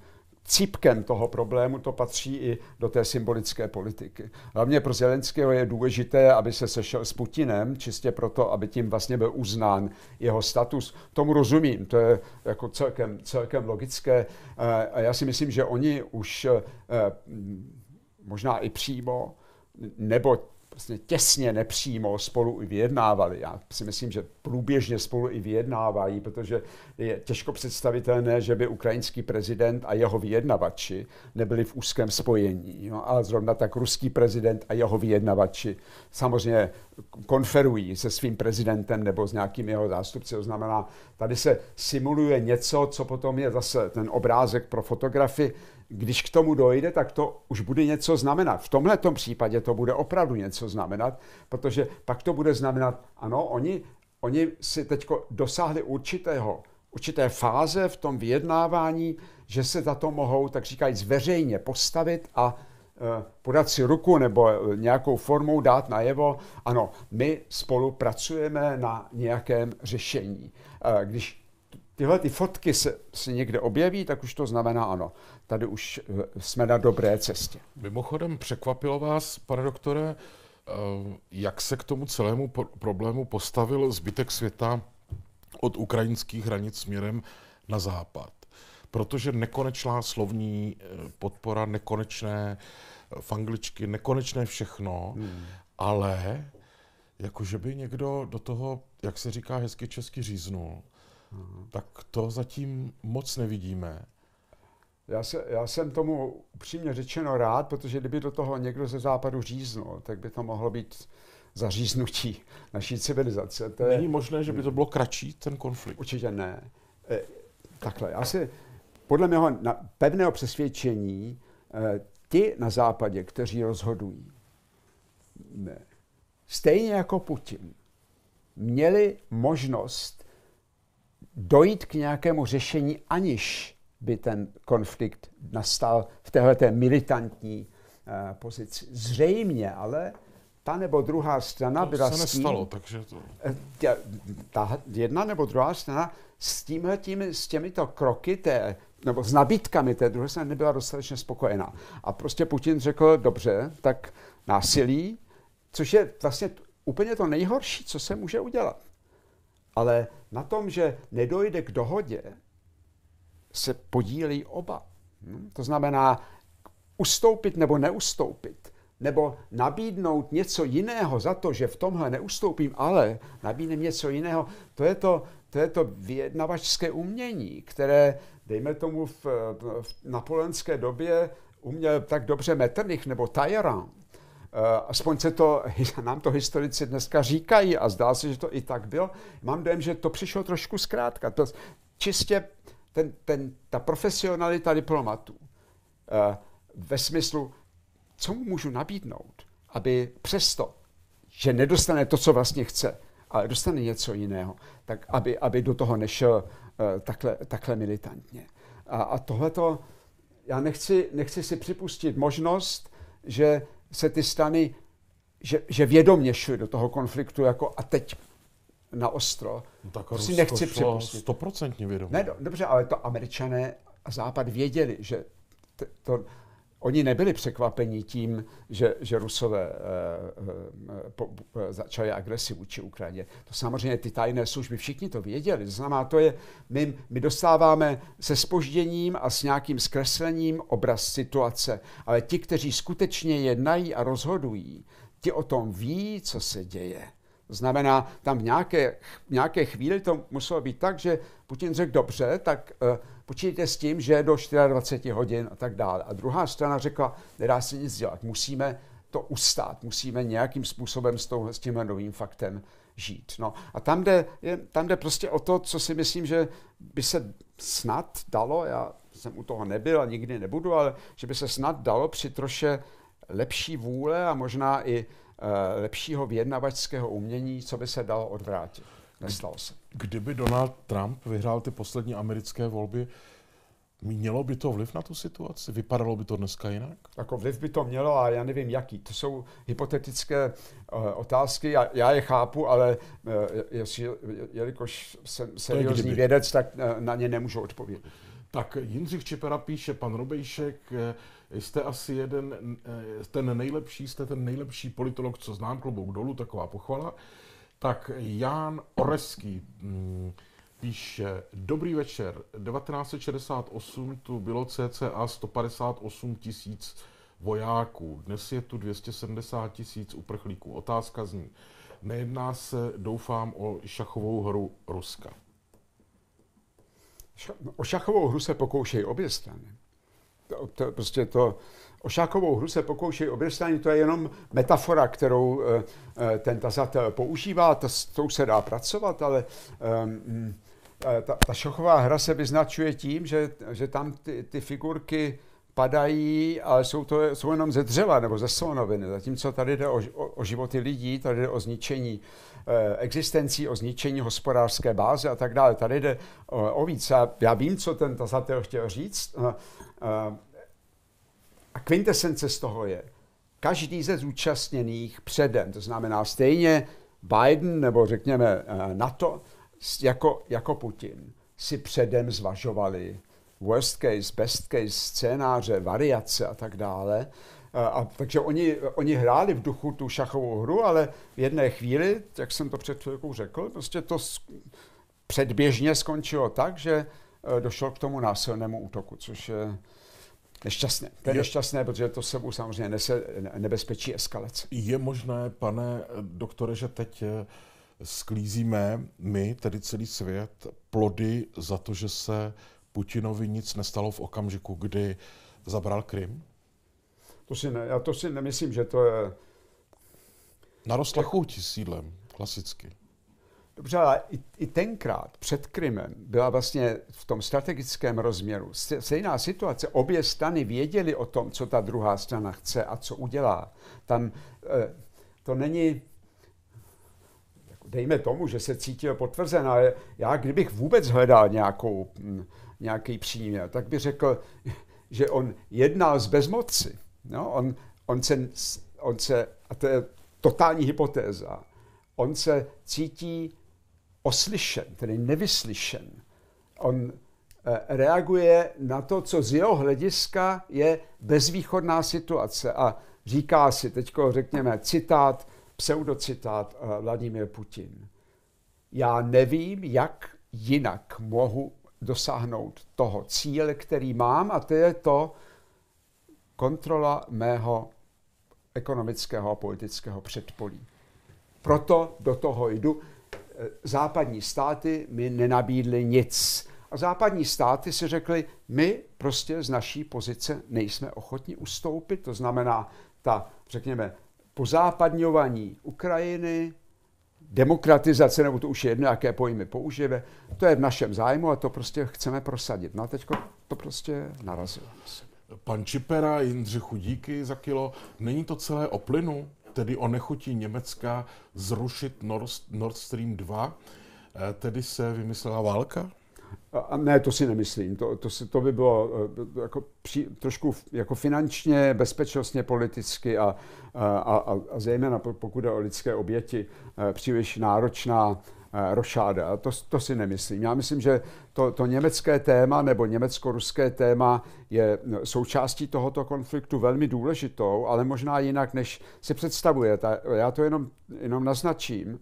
Speaker 2: cípkem toho problému to patří i do té symbolické politiky. Hlavně pro Zelenského je důležité, aby se sešel s Putinem, čistě proto, aby tím vlastně byl uznán jeho status. Tomu rozumím, to je jako celkem, celkem logické. Eh, a já si myslím, že oni už eh, možná i přímo, nebo vlastně těsně nepřímo spolu i vyjednávali. Já si myslím, že průběžně spolu i vyjednávají, protože je těžko představitelné, že by ukrajinský prezident a jeho vyjednavači nebyli v úzkém spojení. No, a zrovna tak ruský prezident a jeho vyjednavači samozřejmě konferují se svým prezidentem nebo s nějakým jeho zástupci. To znamená, tady se simuluje něco, co potom je zase ten obrázek pro fotografii, když k tomu dojde, tak to už bude něco znamenat. V tomhle případě to bude opravdu něco znamenat, protože pak to bude znamenat, ano, oni, oni si teď dosáhli určitého, určité fáze v tom vyjednávání, že se za to mohou, tak říkají, zveřejně postavit a e, podat si ruku nebo e, nějakou formou dát najevo, ano, my spolupracujeme na nějakém řešení. E, když tyhle ty fotky se, se někde objeví, tak už to znamená ano. Tady už eh, jsme na
Speaker 1: dobré cestě. Mimochodem překvapilo vás, pane doktore, eh, jak se k tomu celému problému postavil zbytek světa od ukrajinských hranic směrem na západ. Protože nekonečná slovní eh, podpora, nekonečné fangličky, nekonečné všechno, hmm. ale jakože by někdo do toho, jak se říká hezky česky, říznul tak to zatím moc nevidíme.
Speaker 2: Já, se, já jsem tomu upřímně řečeno rád, protože kdyby do toho někdo ze západu říznul, tak by to mohlo být zaříznutí naší civilizace. To Není je, možné, že by to bylo kratší, ten konflikt? Určitě ne. E, takhle, já si, podle mého na, pevného přesvědčení, e, ti na západě, kteří rozhodují, ne, stejně jako Putin, měli možnost dojít k nějakému řešení, aniž by ten konflikt nastal v téhleté militantní eh, pozici. Zřejmě, ale ta nebo druhá strana to byla se nestalo, s tím, takže to... Eh, ta jedna nebo druhá strana s tímhle tím, s těmito kroky té, nebo s nabídkami té druhé strany nebyla dostatečně spokojená. A prostě Putin řekl, dobře, tak násilí, což je vlastně úplně to nejhorší, co se může udělat. Ale na tom, že nedojde k dohodě, se podílí oba. Hm? To znamená ustoupit nebo neustoupit, nebo nabídnout něco jiného za to, že v tomhle neustoupím, ale nabídnem něco jiného, to je to, to, je to vyjednavačské umění, které, dejme tomu, v, v napoleonské době uměl tak dobře Metternich nebo Talleyrand. Eh, aspoň se to, nám to historici dneska říkají a zdá se, že to i tak bylo. Mám dojem, že to přišlo trošku zkrátka. To čistě ten, ten, ta profesionalita diplomatů eh, ve smyslu, co mu můžu nabídnout, aby přesto, že nedostane to, co vlastně chce, ale dostane něco jiného, tak aby, aby do toho nešel eh, takhle, takhle militantně. A, a tohleto, já nechci, nechci si připustit možnost, že se ty stany, že, že vědomě šly do toho konfliktu jako a teď na ostro. No tak to si nechci připustit. Stoprocentně vědomě. Ne, dobře, ale to američané a Západ věděli, že to, Oni nebyli překvapeni tím, že, že Rusové e, e, po, e, začali agresi vůči Ukrajině. To samozřejmě ty tajné služby, všichni to věděli. To znamená, to je, my, my dostáváme se spožděním a s nějakým zkreslením obraz situace, ale ti, kteří skutečně jednají a rozhodují, ti o tom ví, co se děje. Znamená, tam v nějaké, v nějaké chvíli to muselo být tak, že Putin řekl dobře, tak... E, počítejte s tím, že do 24 hodin a tak dále. A druhá strana řekla, nedá se nic dělat, musíme to ustát, musíme nějakým způsobem s, tou, s tím novým faktem žít. No. A tam jde, je, tam jde prostě o to, co si myslím, že by se snad dalo, já jsem u toho nebyl a nikdy nebudu, ale že by se snad dalo při troše lepší vůle a možná i uh, lepšího vědnavačského
Speaker 1: umění, co by se dalo odvrátit nestalo se. Kdyby Donald Trump vyhrál ty poslední americké volby, Mělo by to vliv na tu situaci? Vypadalo by to dneska jinak?
Speaker 2: Jako vliv by to mělo, a já nevím jaký. To jsou hypotetické uh, otázky, já, já je chápu, ale uh, jestli, jelikož jsem seriózní vědec, tak uh,
Speaker 1: na ně nemůžu odpovědět. Tak Jindřich Čepera píše, pan Robejšek, jste asi jeden, ten nejlepší, jste ten nejlepší politolog, co znám, klobouk dolů, taková pochvala. Tak Ján Oreský mm, píše, dobrý večer, 1968 tu bylo cca 158 tisíc vojáků, dnes je tu 270 tisíc uprchlíků. Otázka zní, nejedná se, doufám, o šachovou hru Ruska. No, o šachovou hru se pokoušejí obě strany. To, to, prostě to,
Speaker 2: O šákovou hru se pokoušejí obrstání, to je jenom metafora, kterou eh, eh, ten tazatel eh, používá, To s tou se dá pracovat, ale um, ta, ta šachová hra se vyznačuje tím, že, že tam ty, ty figurky padají, ale jsou, to, jsou jenom ze dřeva nebo ze slonoviny, zatímco tady jde o, o, o životy lidí, tady jde o zničení eh, existencí, o zničení hospodářské báze a tak dále. Tady jde o, o víc. já vím, co ten tazatel chtěl říct. Eh, eh, kvintesence z toho je, každý ze zúčastněných předem, to znamená stejně Biden nebo řekněme eh, NATO, jako, jako Putin, si předem zvažovali worst case, best case scénáře, variace a tak dále. A, eh, a, takže oni, oni hráli v duchu tu šachovou hru, ale v jedné chvíli, jak jsem to před chvilkou řekl, prostě to předběžně skončilo tak, že eh, došlo k tomu násilnému útoku, což je Nešťastné. To je, je nešťastné, protože to sebou samozřejmě nese nebezpečí eskalace.
Speaker 1: Je možné, pane eh, doktore, že teď eh, sklízíme my, tedy celý svět, plody za to, že se Putinovi nic nestalo v okamžiku, kdy zabral Krym?
Speaker 2: To si ne, já to si nemyslím, že to je...
Speaker 1: Narostla chuť sídlem, klasicky.
Speaker 2: Dobře, ale i, i tenkrát před Krymem byla vlastně v tom strategickém rozměru stejná situace. Obě strany věděly o tom, co ta druhá strana chce a co udělá. Tam eh, to není, jako dejme tomu, že se cítil potvrzen, ale já kdybych vůbec hledal nějakou, hm, nějaký příměr, tak bych řekl, že on jednal z bezmoci. No, on, on, se, on se, a to je totální hypotéza, on se cítí oslyšen, tedy nevyslyšen. On eh, reaguje na to, co z jeho hlediska je bezvýchodná situace a říká si, teď řekněme citát, pseudocitát eh, Vladimír Putin. Já nevím, jak jinak mohu dosáhnout toho cíle, který mám a to je to kontrola mého ekonomického a politického předpolí. Proto do toho jdu západní státy mi nenabídly nic. A západní státy si řekly, my prostě z naší pozice nejsme ochotni ustoupit. To znamená, ta, řekněme, pozápadňování Ukrajiny, demokratizace, nebo to už je jedno, jaké pojmy použijeme, to je v našem zájmu a to prostě
Speaker 1: chceme prosadit. No a teď to prostě narazilo. Pan Čipera, Jindřichu, díky za kilo. Není to celé o plynu? tedy o nechutí Německa zrušit Nord Stream 2, eh, tedy se vymyslela válka?
Speaker 2: A ne, to si nemyslím. To, to, si, to by bylo eh, jako při, trošku jako finančně, bezpečnostně, politicky a, a, a, a zejména pokud jde o lidské oběti, eh, příliš náročná Eh, rošáda. To, to si nemyslím. Já myslím, že to, to německé téma nebo německo-ruské téma je no, součástí tohoto konfliktu velmi důležitou, ale možná jinak, než si představujete. Já to jenom, jenom naznačím.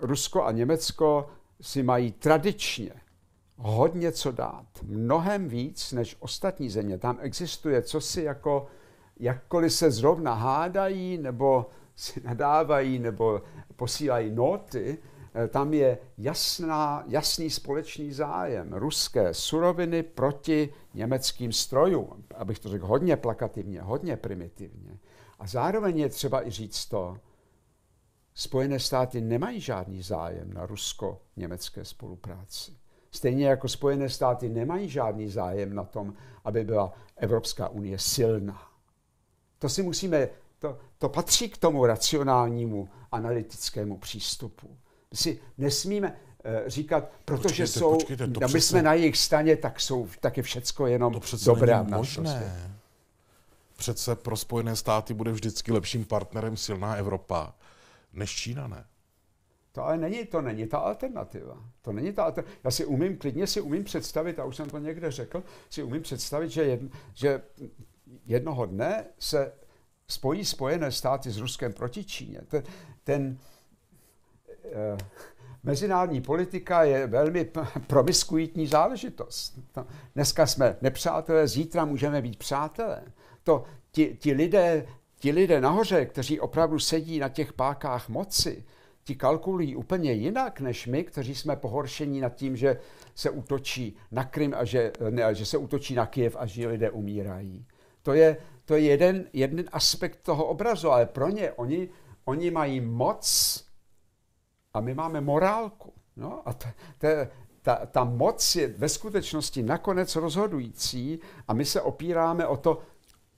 Speaker 2: Rusko a Německo si mají tradičně hodně co dát. Mnohem víc než ostatní země. Tam existuje co si jako, jakkoliv se zrovna hádají nebo si nadávají nebo posílají noty, Eh, tam je jasná, jasný společný zájem ruské suroviny proti německým strojům, abych to řekl hodně plakativně, hodně primitivně. A zároveň je třeba i říct to, Spojené státy nemají žádný zájem na rusko-německé spolupráci. Stejně jako Spojené státy nemají žádný zájem na tom, aby byla Evropská unie silná. To si musíme, to, to patří k tomu racionálnímu analytickému přístupu si nesmíme eh, říkat, protože počkejte, jsou, počkejte, to aby no, přece... jsme na
Speaker 1: jejich staně, tak, jsou, tak je všecko jenom to přece dobré. Není možné. Prostě. Přece pro Spojené státy bude vždycky lepším partnerem silná Evropa než Čína, ne?
Speaker 2: To ale není, to není ta alternativa. To není ta alternativa. Já si umím, klidně si umím představit, a už jsem to někde řekl, si umím představit, že, jedn, že jednoho dne se spojí Spojené státy s Ruskem proti Číně. Ten, ten, Eh, mezinárodní politika je velmi promiskuitní záležitost. Dneska jsme nepřátelé, zítra můžeme být přátelé. To, ti, ti, lidé, ti lidé nahoře, kteří opravdu sedí na těch pákách moci, ti kalkulují úplně jinak než my, kteří jsme pohoršení nad tím, že se útočí na Krym a že, ne, že se útočí na Kiev a že lidé umírají. To je, to je jeden, jeden aspekt toho obrazu, ale pro ně oni, oni mají moc a my máme morálku. No? A ta, ta, ta, ta moc je ve skutečnosti nakonec rozhodující a my se opíráme o to,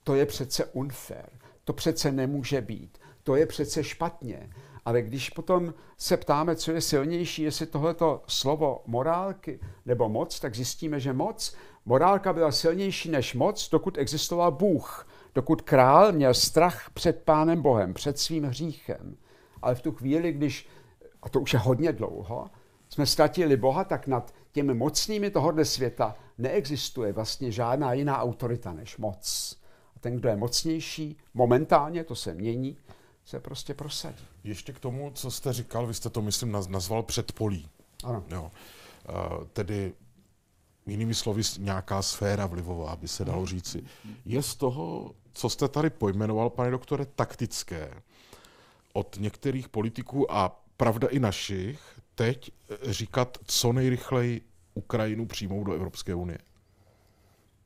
Speaker 2: to je přece unfair, to přece nemůže být, to je přece špatně. Ale když potom se ptáme, co je silnější, jestli tohleto slovo morálky nebo moc, tak zjistíme, že moc, morálka byla silnější než moc, dokud existoval Bůh, dokud král měl strach před pánem Bohem, před svým hříchem. Ale v tu chvíli, když a to už je hodně dlouho, jsme ztratili Boha, tak nad těmi mocnými tohohle světa neexistuje vlastně žádná jiná autorita než moc. A ten, kdo je
Speaker 1: mocnější, momentálně to se mění, se prostě prosadí. Ještě k tomu, co jste říkal, vy jste to, myslím, nazval předpolí. Ano. Jo. Eh, tedy jinými slovy nějaká sféra vlivová, by se dalo říci. Je z toho, co jste tady pojmenoval, pane doktore, taktické od některých politiků a pravda i našich, teď eh, říkat, co nejrychleji Ukrajinu přijmou do Evropské unie?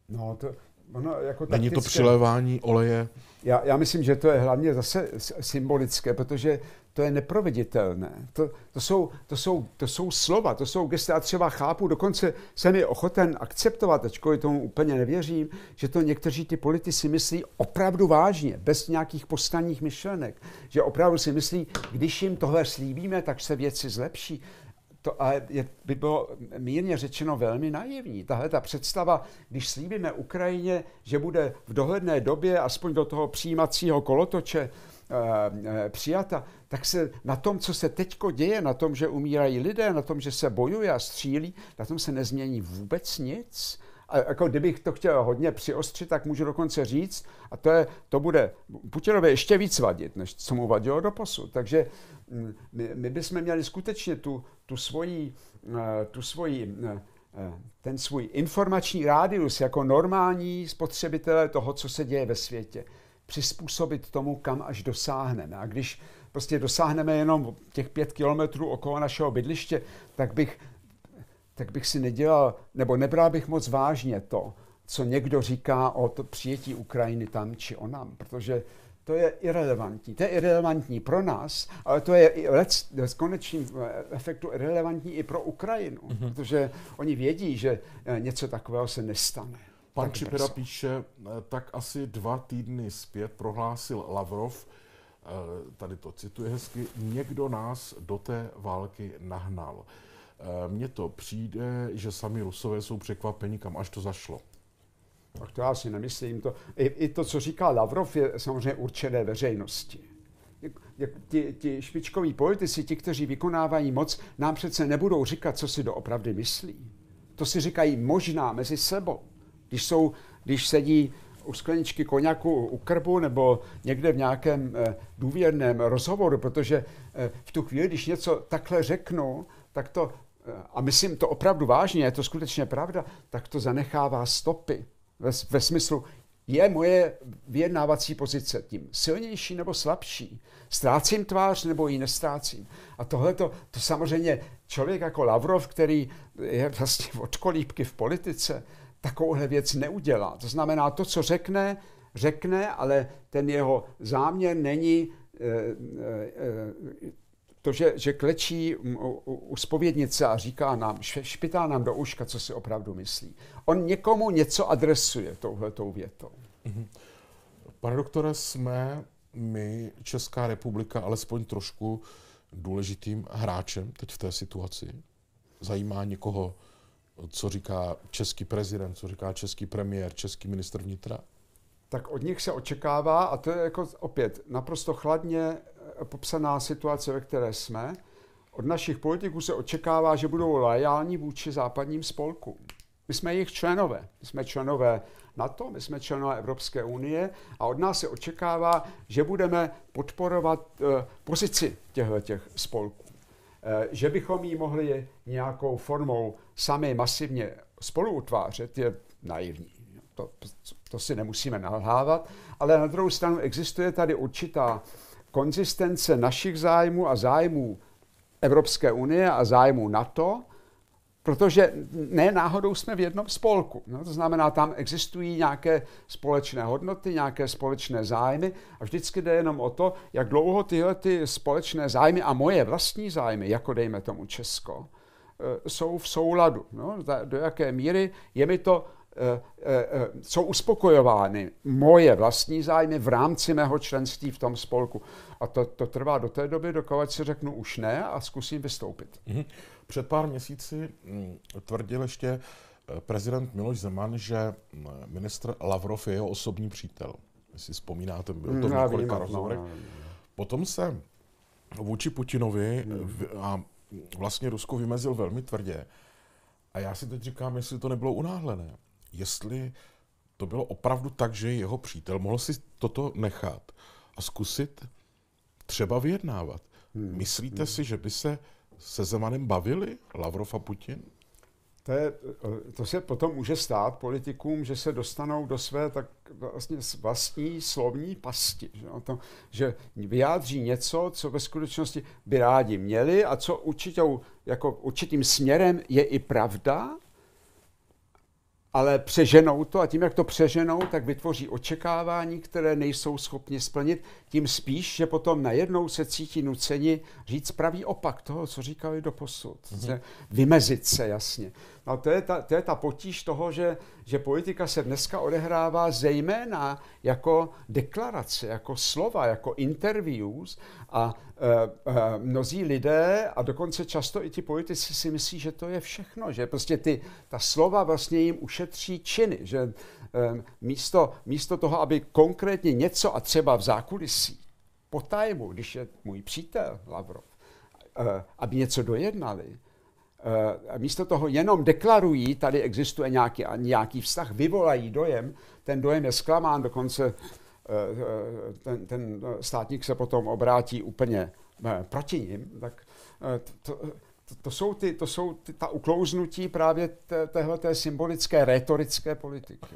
Speaker 2: No, to, ono jako taktické. Není to přilévání oleje? Já, já myslím, že to je hlavně zase symbolické, protože to je neproveditelné. To, to, jsou, to, jsou, to jsou slova, to jsou gesta. Já třeba chápu, dokonce jsem je ochoten akceptovat, ačkoliv tomu úplně nevěřím, že to někteří ty politici myslí opravdu vážně, bez nějakých postaních myšlenek. Že opravdu si myslí, když jim tohle slíbíme, tak se věci zlepší. To ale je, by bylo mírně řečeno velmi naivní. Tahle ta představa, když slíbíme Ukrajině, že bude v dohledné době, aspoň do toho přijímacího kolotoče, Eh, eh, přijata, tak se na tom, co se teď děje, na tom, že umírají lidé, na tom, že se bojuje a střílí, na tom se nezmění vůbec nic. A jako kdybych to chtěl hodně přiostřit, tak můžu dokonce říct, a to, je, to bude Putinovi ještě víc vadit, než co mu vadilo do posud. Takže mm, my, my bychom měli skutečně tu, tu svoji, eh, tu svoji ten svůj informační rádius jako normální spotřebitelé toho, co se děje ve světě přizpůsobit tomu, kam až dosáhneme. A když prostě dosáhneme jenom těch pět kilometrů okolo našeho bydliště, tak bych, tak bych si nedělal, nebo nebral bych moc vážně to, co někdo říká o to přijetí Ukrajiny tam či onam, protože to je irrelevantní. To je irrelevantní pro nás, ale to je s konečným e, efektu irrelevantní i pro Ukrajinu, mm-hmm. protože oni vědí, že
Speaker 1: e, něco takového se nestane. Pan Čipera píše, eh, tak asi dva týdny zpět prohlásil Lavrov, eh, tady to cituje hezky, někdo nás do té války nahnal. Eh, mně to přijde, že sami Rusové jsou překvapeni, kam až to zašlo.
Speaker 2: Tak to já si nemyslím. To, i, I to, co říká Lavrov, je samozřejmě určené veřejnosti. Jak ti, ti špičkoví politici, ti, kteří vykonávají moc, nám přece nebudou říkat, co si doopravdy myslí. To si říkají možná mezi sebou. Když, jsou, když sedí u skleničky koněku u krbu nebo někde v nějakém eh, důvěrném rozhovoru, protože eh, v tu chvíli, když něco takhle řeknu, tak to, eh, a myslím to opravdu vážně, je to skutečně pravda, tak to zanechává stopy ve, ve smyslu, je moje vyjednávací pozice tím silnější nebo slabší? Ztrácím tvář nebo ji nestrácím? A tohle to samozřejmě člověk jako Lavrov, který je vlastně od kolíbky v politice, takovouhle věc neudělá. To znamená, to, co řekne, řekne, ale ten jeho záměr není eh, eh, to, že, že klečí u spovědnice a říká nám, špitá nám do uška, co si opravdu myslí. On někomu něco adresuje touhletou větou.
Speaker 1: Mhm. Pane doktore, jsme my, Česká republika, alespoň trošku důležitým hráčem teď v té situaci? Zajímá někoho co říká český prezident, co říká český premiér, český minister vnitra?
Speaker 2: Tak od nich se očekává, a to je jako opět naprosto chladně eh, popsaná situace, ve které jsme, od našich politiků se očekává, že budou lojální vůči západním spolkům. My jsme jejich členové. My jsme členové NATO, my jsme členové Evropské unie a od nás se očekává, že budeme podporovat eh, pozici těchto spolků. Eh, že bychom ji mohli nějakou formou sami masivně spoluutvářet, je naivní. To, to si nemusíme nalhávat, ale na druhou stranu existuje tady určitá konzistence našich zájmů a zájmů Evropské unie a zájmů NATO Protože ne náhodou jsme v jednom spolku. No, to znamená, tam existují nějaké společné hodnoty, nějaké společné zájmy a vždycky jde jenom o to, jak dlouho tyhle ty společné zájmy a moje vlastní zájmy, jako dejme tomu Česko, eh, jsou v souladu. No, do jaké míry je mi to eh, eh, jsou uspokojovány moje vlastní zájmy v rámci mého členství v tom spolku. A to, to trvá do té doby, dokud si řeknu už
Speaker 1: ne a zkusím vystoupit. Mm-hmm. Před pár měsíci mm, tvrdil ještě eh, prezident Miloš Zeman, že mm, ministr Lavrov je jeho osobní přítel. Jestli vzpomínáte, byl to v mm, několika no, no, Potom se vůči Putinovi hmm. eh, a vlastně Rusko vymezil velmi tvrdě. A já si teď říkám, jestli to nebylo unáhlené. Jestli to bylo opravdu tak, že jeho přítel mohl si toto nechat a zkusit třeba vyjednávat. Hmm. Myslíte hmm. si, že by se se Zemanem bavili Lavrov a Putin?
Speaker 2: To, je, to se potom může stát politikům, že se dostanou do své tak vlastně vlastní slovní pasti. Že, no to, že vyjádří něco, co ve skutečnosti by rádi měli a co určitou, jako určitým směrem je i pravda, ale přeženou to a tím, jak to přeženou, tak vytvoří očekávání, které nejsou schopni splnit, tím spíš, že potom najednou se cítí nuceni říct pravý opak toho, co říkali do posud. Mm-hmm. Vymezit se, jasně. No to je ta, to je ta potíž toho, že, že politika se dneska odehrává zejména jako deklarace, jako slova, jako interviews a Eh, eh, mnozí lidé a dokonce často i ti politici si myslí, že to je všechno, že prostě ty, ta slova vlastně jim ušetří činy, že eh, místo, místo toho, aby konkrétně něco a třeba v zákulisí, po tajmu, když je můj přítel Lavrov, aby něco dojednali, místo toho jenom deklarují, tady existuje nějaký, nějaký vztah, vyvolají dojem, ten dojem je zklamán, dokonce ten, ten státník se potom obrátí úplně eh, proti ním, tak eh, to, to, to jsou, ty, to jsou ty, ta uklouznutí právě téhle
Speaker 1: symbolické, retorické politiky.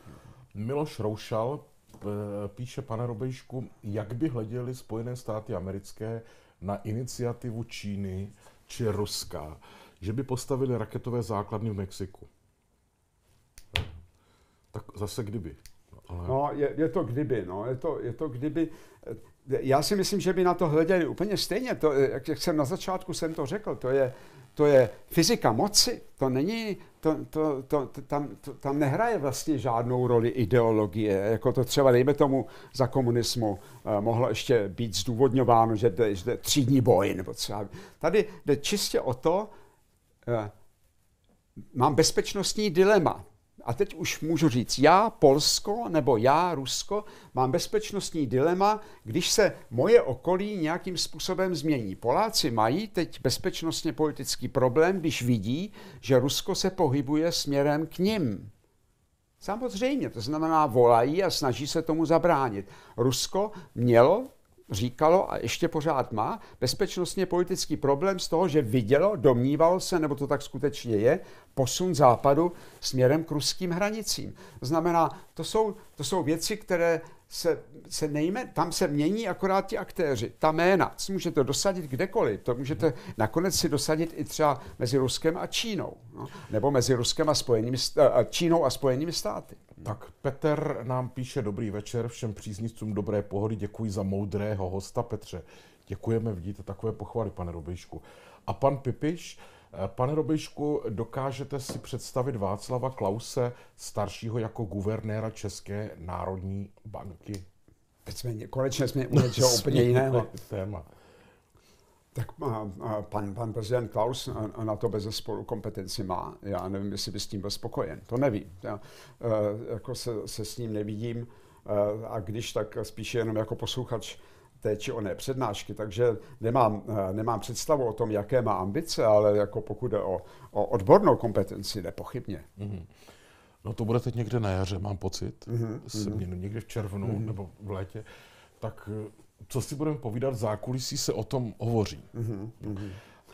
Speaker 1: Miloš Roušal eh, píše, pane Robejšku, jak by hleděli Spojené státy americké na iniciativu Číny či Ruska, že by postavili raketové základny v Mexiku. Tak zase kdyby. Ale...
Speaker 2: No, je, je to kdyby, no, je to, je to kdyby. Já si myslím, že by na to hleděli úplně stejně. To, jak jsem na začátku jsem to řekl, to je, to je fyzika moci, to není, to, to, to, to, tam, to, tam nehraje vlastně žádnou roli ideologie, jako to třeba, dejme tomu, za komunismu eh, mohlo ještě být zdůvodňováno, že jde, že jde třídní boj, nebo třeba. Tady jde čistě o to, eh, mám bezpečnostní dilema a teď už můžu říct, já Polsko nebo já Rusko mám bezpečnostní dilema, když se moje okolí nějakým způsobem změní. Poláci mají teď bezpečnostně politický problém, když vidí, že Rusko se pohybuje směrem k ním. Samozřejmě, to znamená, volají a snaží se tomu zabránit. Rusko mělo říkalo a ještě pořád má bezpečnostně politický problém z toho, že vidělo, domnívalo se, nebo to tak skutečně je, posun západu směrem k ruským hranicím. To znamená, to jsou, to jsou věci, které se, se nejme, tam se mění akorát ti aktéři. Ta jména si můžete dosadit kdekoliv. To můžete nakonec si dosadit i třeba mezi Ruskem a Čínou. No? Nebo mezi Ruskem a, spojenými,
Speaker 1: a Čínou a Spojenými státy. Tak Petr nám píše dobrý večer všem příznivcům dobré pohody. Děkuji za moudrého hosta, Petře. Děkujeme, vidíte takové pochvaly, pane Robišku. A pan Pipiš, eh, pane Robišku dokážete si představit Václava Klause staršího jako guvernéra České národní banky?
Speaker 2: Teď jsme, konečně jsme u něčeho úplně jiného. Téma. Tak pan, pan prezident Klaus na to bez spolu kompetenci má. Já nevím, jestli by s tím byl spokojen. To nevím. Já, e, jako se, se s ním nevidím e, a když, tak spíše jenom jako posluchač té či oné přednášky, takže nemám, e, nemám představu o tom, jaké má ambice, ale jako pokud jde o, o odbornou kompetenci, nepochybně.
Speaker 1: Mm-hmm. No to bude teď někde na jaře, mám pocit, mm-hmm. Mhm. Jsem někde v červnu mm-hmm. nebo v létě, tak co si budeme povídat, v zákulisí se o tom hovoří. Mm-hmm.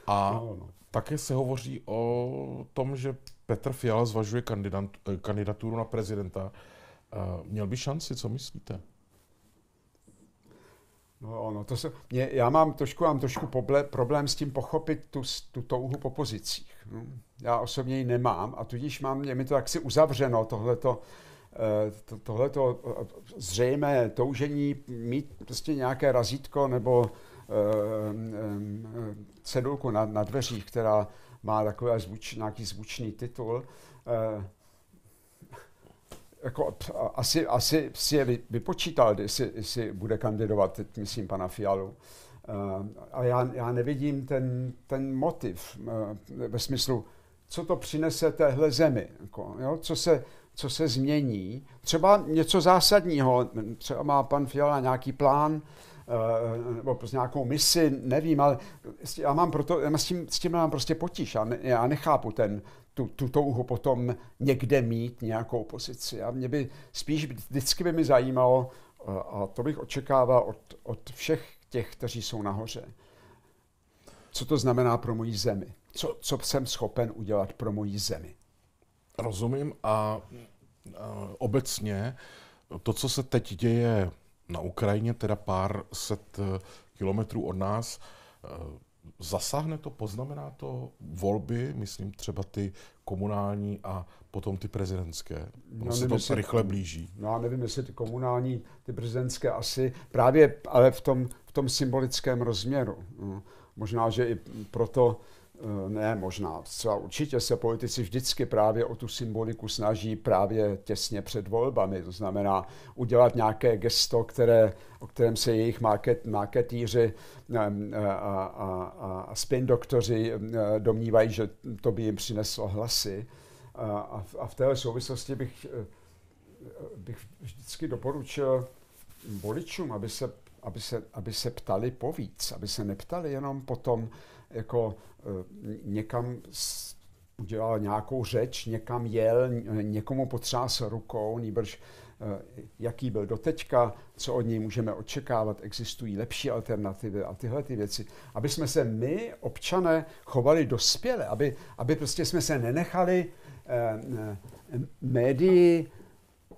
Speaker 1: A no, no, no. také se hovoří o tom, že Petr Fiala zvažuje kandidat, eh, kandidaturu na prezidenta. Eh, měl by šanci, co myslíte?
Speaker 2: No, no to se, mě, já mám trošku, mám trošku poble, problém s tím pochopit tu, tu touhu po pozicích. No. Já osobně ji nemám a tudíž mám, je mi to jaksi uzavřeno tohleto, uh, Eh, tohleto eh, zřejmé toužení mít prostě nějaké razítko nebo eh, cedulku na, na dveřích, která má takový zvuč, nějaký zvučný titul, jako, asi, asi si je vypočítal, jestli, jestli bude kandidovat, teď myslím pana Fialu. A já, já nevidím ten, ten motiv ve smyslu, co to přinese téhle zemi, jako, jo? Co, se, co se změní. Třeba něco zásadního, třeba má pan Fiala nějaký plán, eh, nebo prostě nějakou misi, nevím, ale já mám proto, já s tím, s tím mám prostě potíž. Já, ne, já nechápu ten, tu, tu touhu potom někde mít nějakou pozici. A mě by spíš vždycky by mi zajímalo, eh, a to bych očekával od, od všech těch, kteří jsou nahoře, co to znamená pro moji zemi. Co, co jsem schopen udělat pro moji zemi. Rozumím
Speaker 1: a obecně to, co se teď děje na Ukrajině, teda pár set eh, kilometrů od nás, eh, zasáhne to, poznamená to volby, myslím třeba ty komunální a potom ty prezidentské. Ono no, se nevím, to rychle blíží.
Speaker 2: No a nevím, jestli ty komunální, ty prezidentské asi, právě ale v tom, v tom symbolickém rozměru. Hm. Možná, že i proto Eh, ne možná, zcela určitě se politici vždycky právě o tu symboliku snaží právě těsně před volbami. To znamená udělat nějaké gesto, které, o kterém se jejich market, marketíři eh, eh, a, a, a, a spin doktoři domnívají, že to by jim přineslo hlasy. A, a v téhle souvislosti bych, bych vždycky doporučil voličům, aby se, aby, se, aby se ptali povíc, aby se neptali jenom potom jako Eh, někam udělal nějakou řeč, někam jel, eh, někomu potřás rukou, nýbrž eh, jaký byl doteďka, co od něj můžeme očekávat, existují lepší alternativy a tyhle ty věci. Aby jsme se my, občané, chovali dospěle, aby, aby prostě jsme se nenechali eh, médii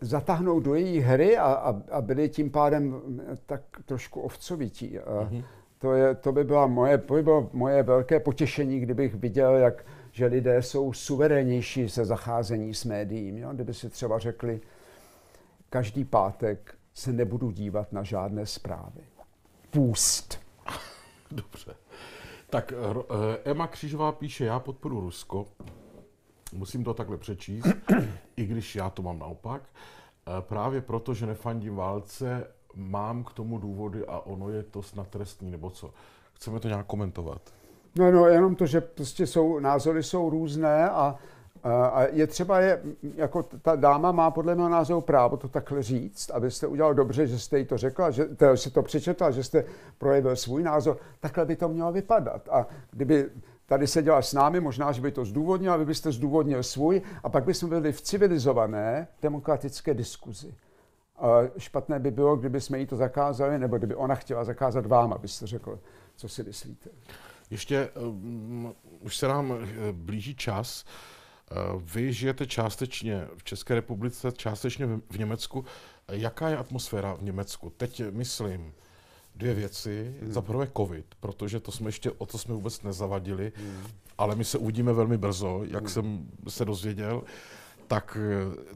Speaker 2: zatáhnout do její hry a, a, a byli tím pádem tak trošku ovcovití. Mm-hmm to, je, to by, byla moje, by bylo moje velké potěšení, kdybych viděl, jak, že lidé jsou suverénnější se zacházení s médiím. Jo? Kdyby si třeba řekli, každý pátek se nebudu dívat na
Speaker 1: žádné zprávy.
Speaker 2: Půst.
Speaker 1: Dobře. Tak eh, Emma Křižová píše, já podporu Rusko. Musím to takhle přečíst, i když já to mám naopak. Eh, právě proto, že nefandím válce, mám k tomu důvody a ono je to snad trestní, nebo co? Chceme to nějak komentovat? No,
Speaker 2: no, jenom to, že prostě jsou, názory jsou různé a, a je třeba je, jako ta dáma má podle mého názoru právo to takhle říct, abyste udělal dobře, že jste jí to řekla, že to, si to přečetla, že jste projevil svůj názor, takhle by to mělo vypadat. A kdyby tady seděla s námi, možná, že by to zdůvodnila, vy byste zdůvodnil svůj a pak bychom byli v civilizované demokratické diskuzi špatné by bylo, kdyby jsme jí to
Speaker 1: zakázali, nebo kdyby ona chtěla zakázat vám, abyste řekl, co si myslíte. Ještě um, už se nám eh, blíží čas. Eh, vy žijete částečně v České republice, částečně v Německu. Eh, jaká je atmosféra v Německu? Teď myslím dvě věci. Hmm. Za prvé COVID, protože to jsme ještě o to jsme vůbec nezavadili, hmm. ale my se uvidíme velmi brzo, jak hmm. jsem se dozvěděl. Tak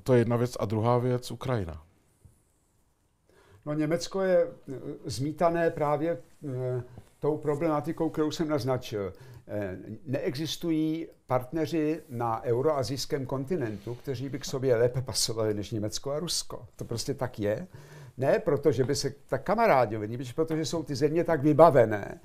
Speaker 1: to je jedna věc. A druhá věc, Ukrajina.
Speaker 2: No Německo je eh, zmítané právě eh, tou problematikou, kterou jsem naznačil. Eh, neexistují partneři na euroazijském kontinentu, kteří by k sobě lépe pasovali než Německo a Rusko. To prostě tak je. Ne proto, že by se tak kamarádili, nebož protože jsou ty země tak vybavené,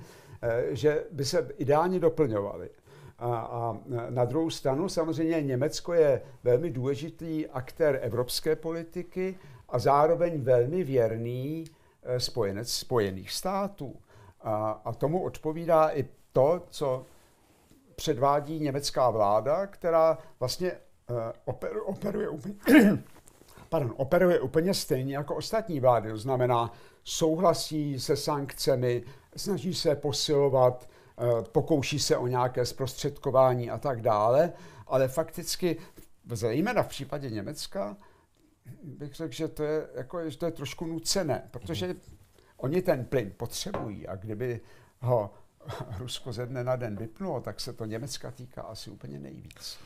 Speaker 2: že by se ideálně doplňovaly. A, a na druhou stranu samozřejmě Německo je velmi důležitý aktér evropské politiky a zároveň velmi věrný eh, spojenec Spojených států. A, a tomu odpovídá i to, co předvádí německá vláda, která vlastně eh, oper, operuje úplně, pardon, operuje úplně stejně jako ostatní vlády. To znamená, souhlasí se sankcemi, snaží se posilovat, eh, pokouší se o nějaké zprostředkování a tak dále, ale fakticky, zejména v případě Německa, bych řekl, že to je, jako, že to je trošku nucené, protože mm. oni ten plyn potřebují a kdyby ho Rusko ze dne na den vypnulo, tak se to Německa týká
Speaker 1: asi úplně nejvíc.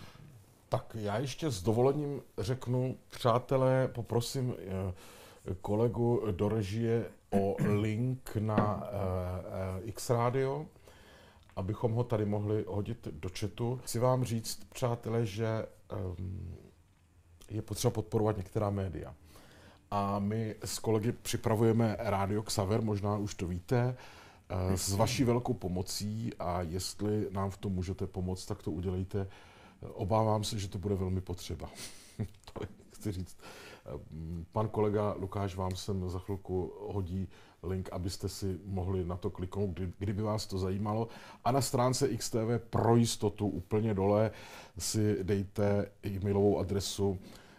Speaker 1: Tak já ještě s dovolením řeknu, přátelé, poprosím eh, kolegu do režie o link na eh, eh, X Radio, abychom ho tady mohli hodit do chatu. Chci vám říct, přátelé, že ehm, je potřeba podporovat některá média. A my s kolegy připravujeme Rádio Xaver, možná už to víte, eh, s mhm. vaší velkou pomocí a jestli nám v tom můžete pomoct, tak to udělejte. Obávám se, že to bude velmi potřeba. to chci říct. Eh, pan kolega Lukáš vám sem za chvilku hodí link, abyste si mohli na to kliknout, kdy, kdyby vás to zajímalo. A na stránce XTV pro jistotu úplně dole si dejte e-mailovou adresu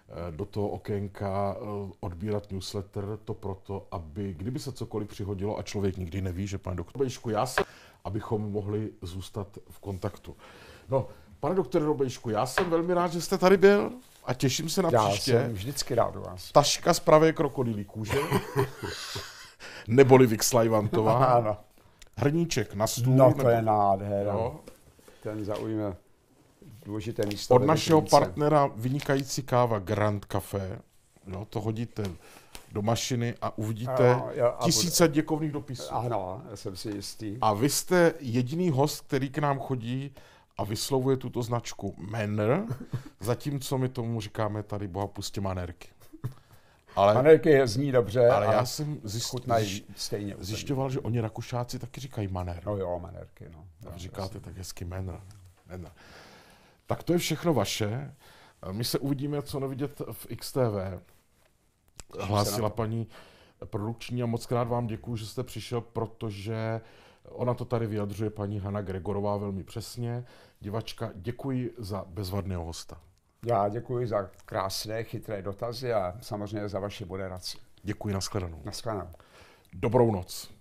Speaker 1: eh, do toho okénka eh, odbírat newsletter, to proto, aby kdyby se cokoliv přihodilo a člověk nikdy neví, že pane doktor Bejšku, já jsem, abychom mohli zůstat v kontaktu. No, pane doktore Robejšku, já jsem velmi rád, že jste tady byl a těším se na já příště. Já jsem vždycky rád u vás. Taška z pravé krokodýlí kůže. neboli Vixlajvantová. Ano. Hrníček na stůl. No to je nádhera. No. Ten zaujme důležité místo. Od našeho klince. partnera vynikající káva Grand Café. No, to hodíte do mašiny a uvidíte a, a, a tisíce bude.
Speaker 2: děkovných dopisů. Ano, já jsem si jistý. A vy
Speaker 1: jste jediný host, který k nám chodí a vyslovuje tuto značku Manner, zatímco my tomu říkáme tady boha pustě manerky. Ale, je zní dobře. Ale já jsem zjišť, stejně zjišťoval, že oni Rakušáci taky říkají manér. No jo, manerky. No. Tak no, říkáte jasný. tak hezky mena. Tak to je všechno vaše. My se uvidíme, co nevidět v XTV. Hlásila paní produkční a moc krát vám děkuji, že jste přišel, protože ona to tady vyjadřuje paní Hanna Gregorová velmi přesně. Divačka, děkuji za bezvadného hosta.
Speaker 2: Já děkuji za krásné, chytré dotazy a samozřejmě za vaši moderaci.
Speaker 1: Děkuji, nashledanou. Nashledanou. Dobrou noc.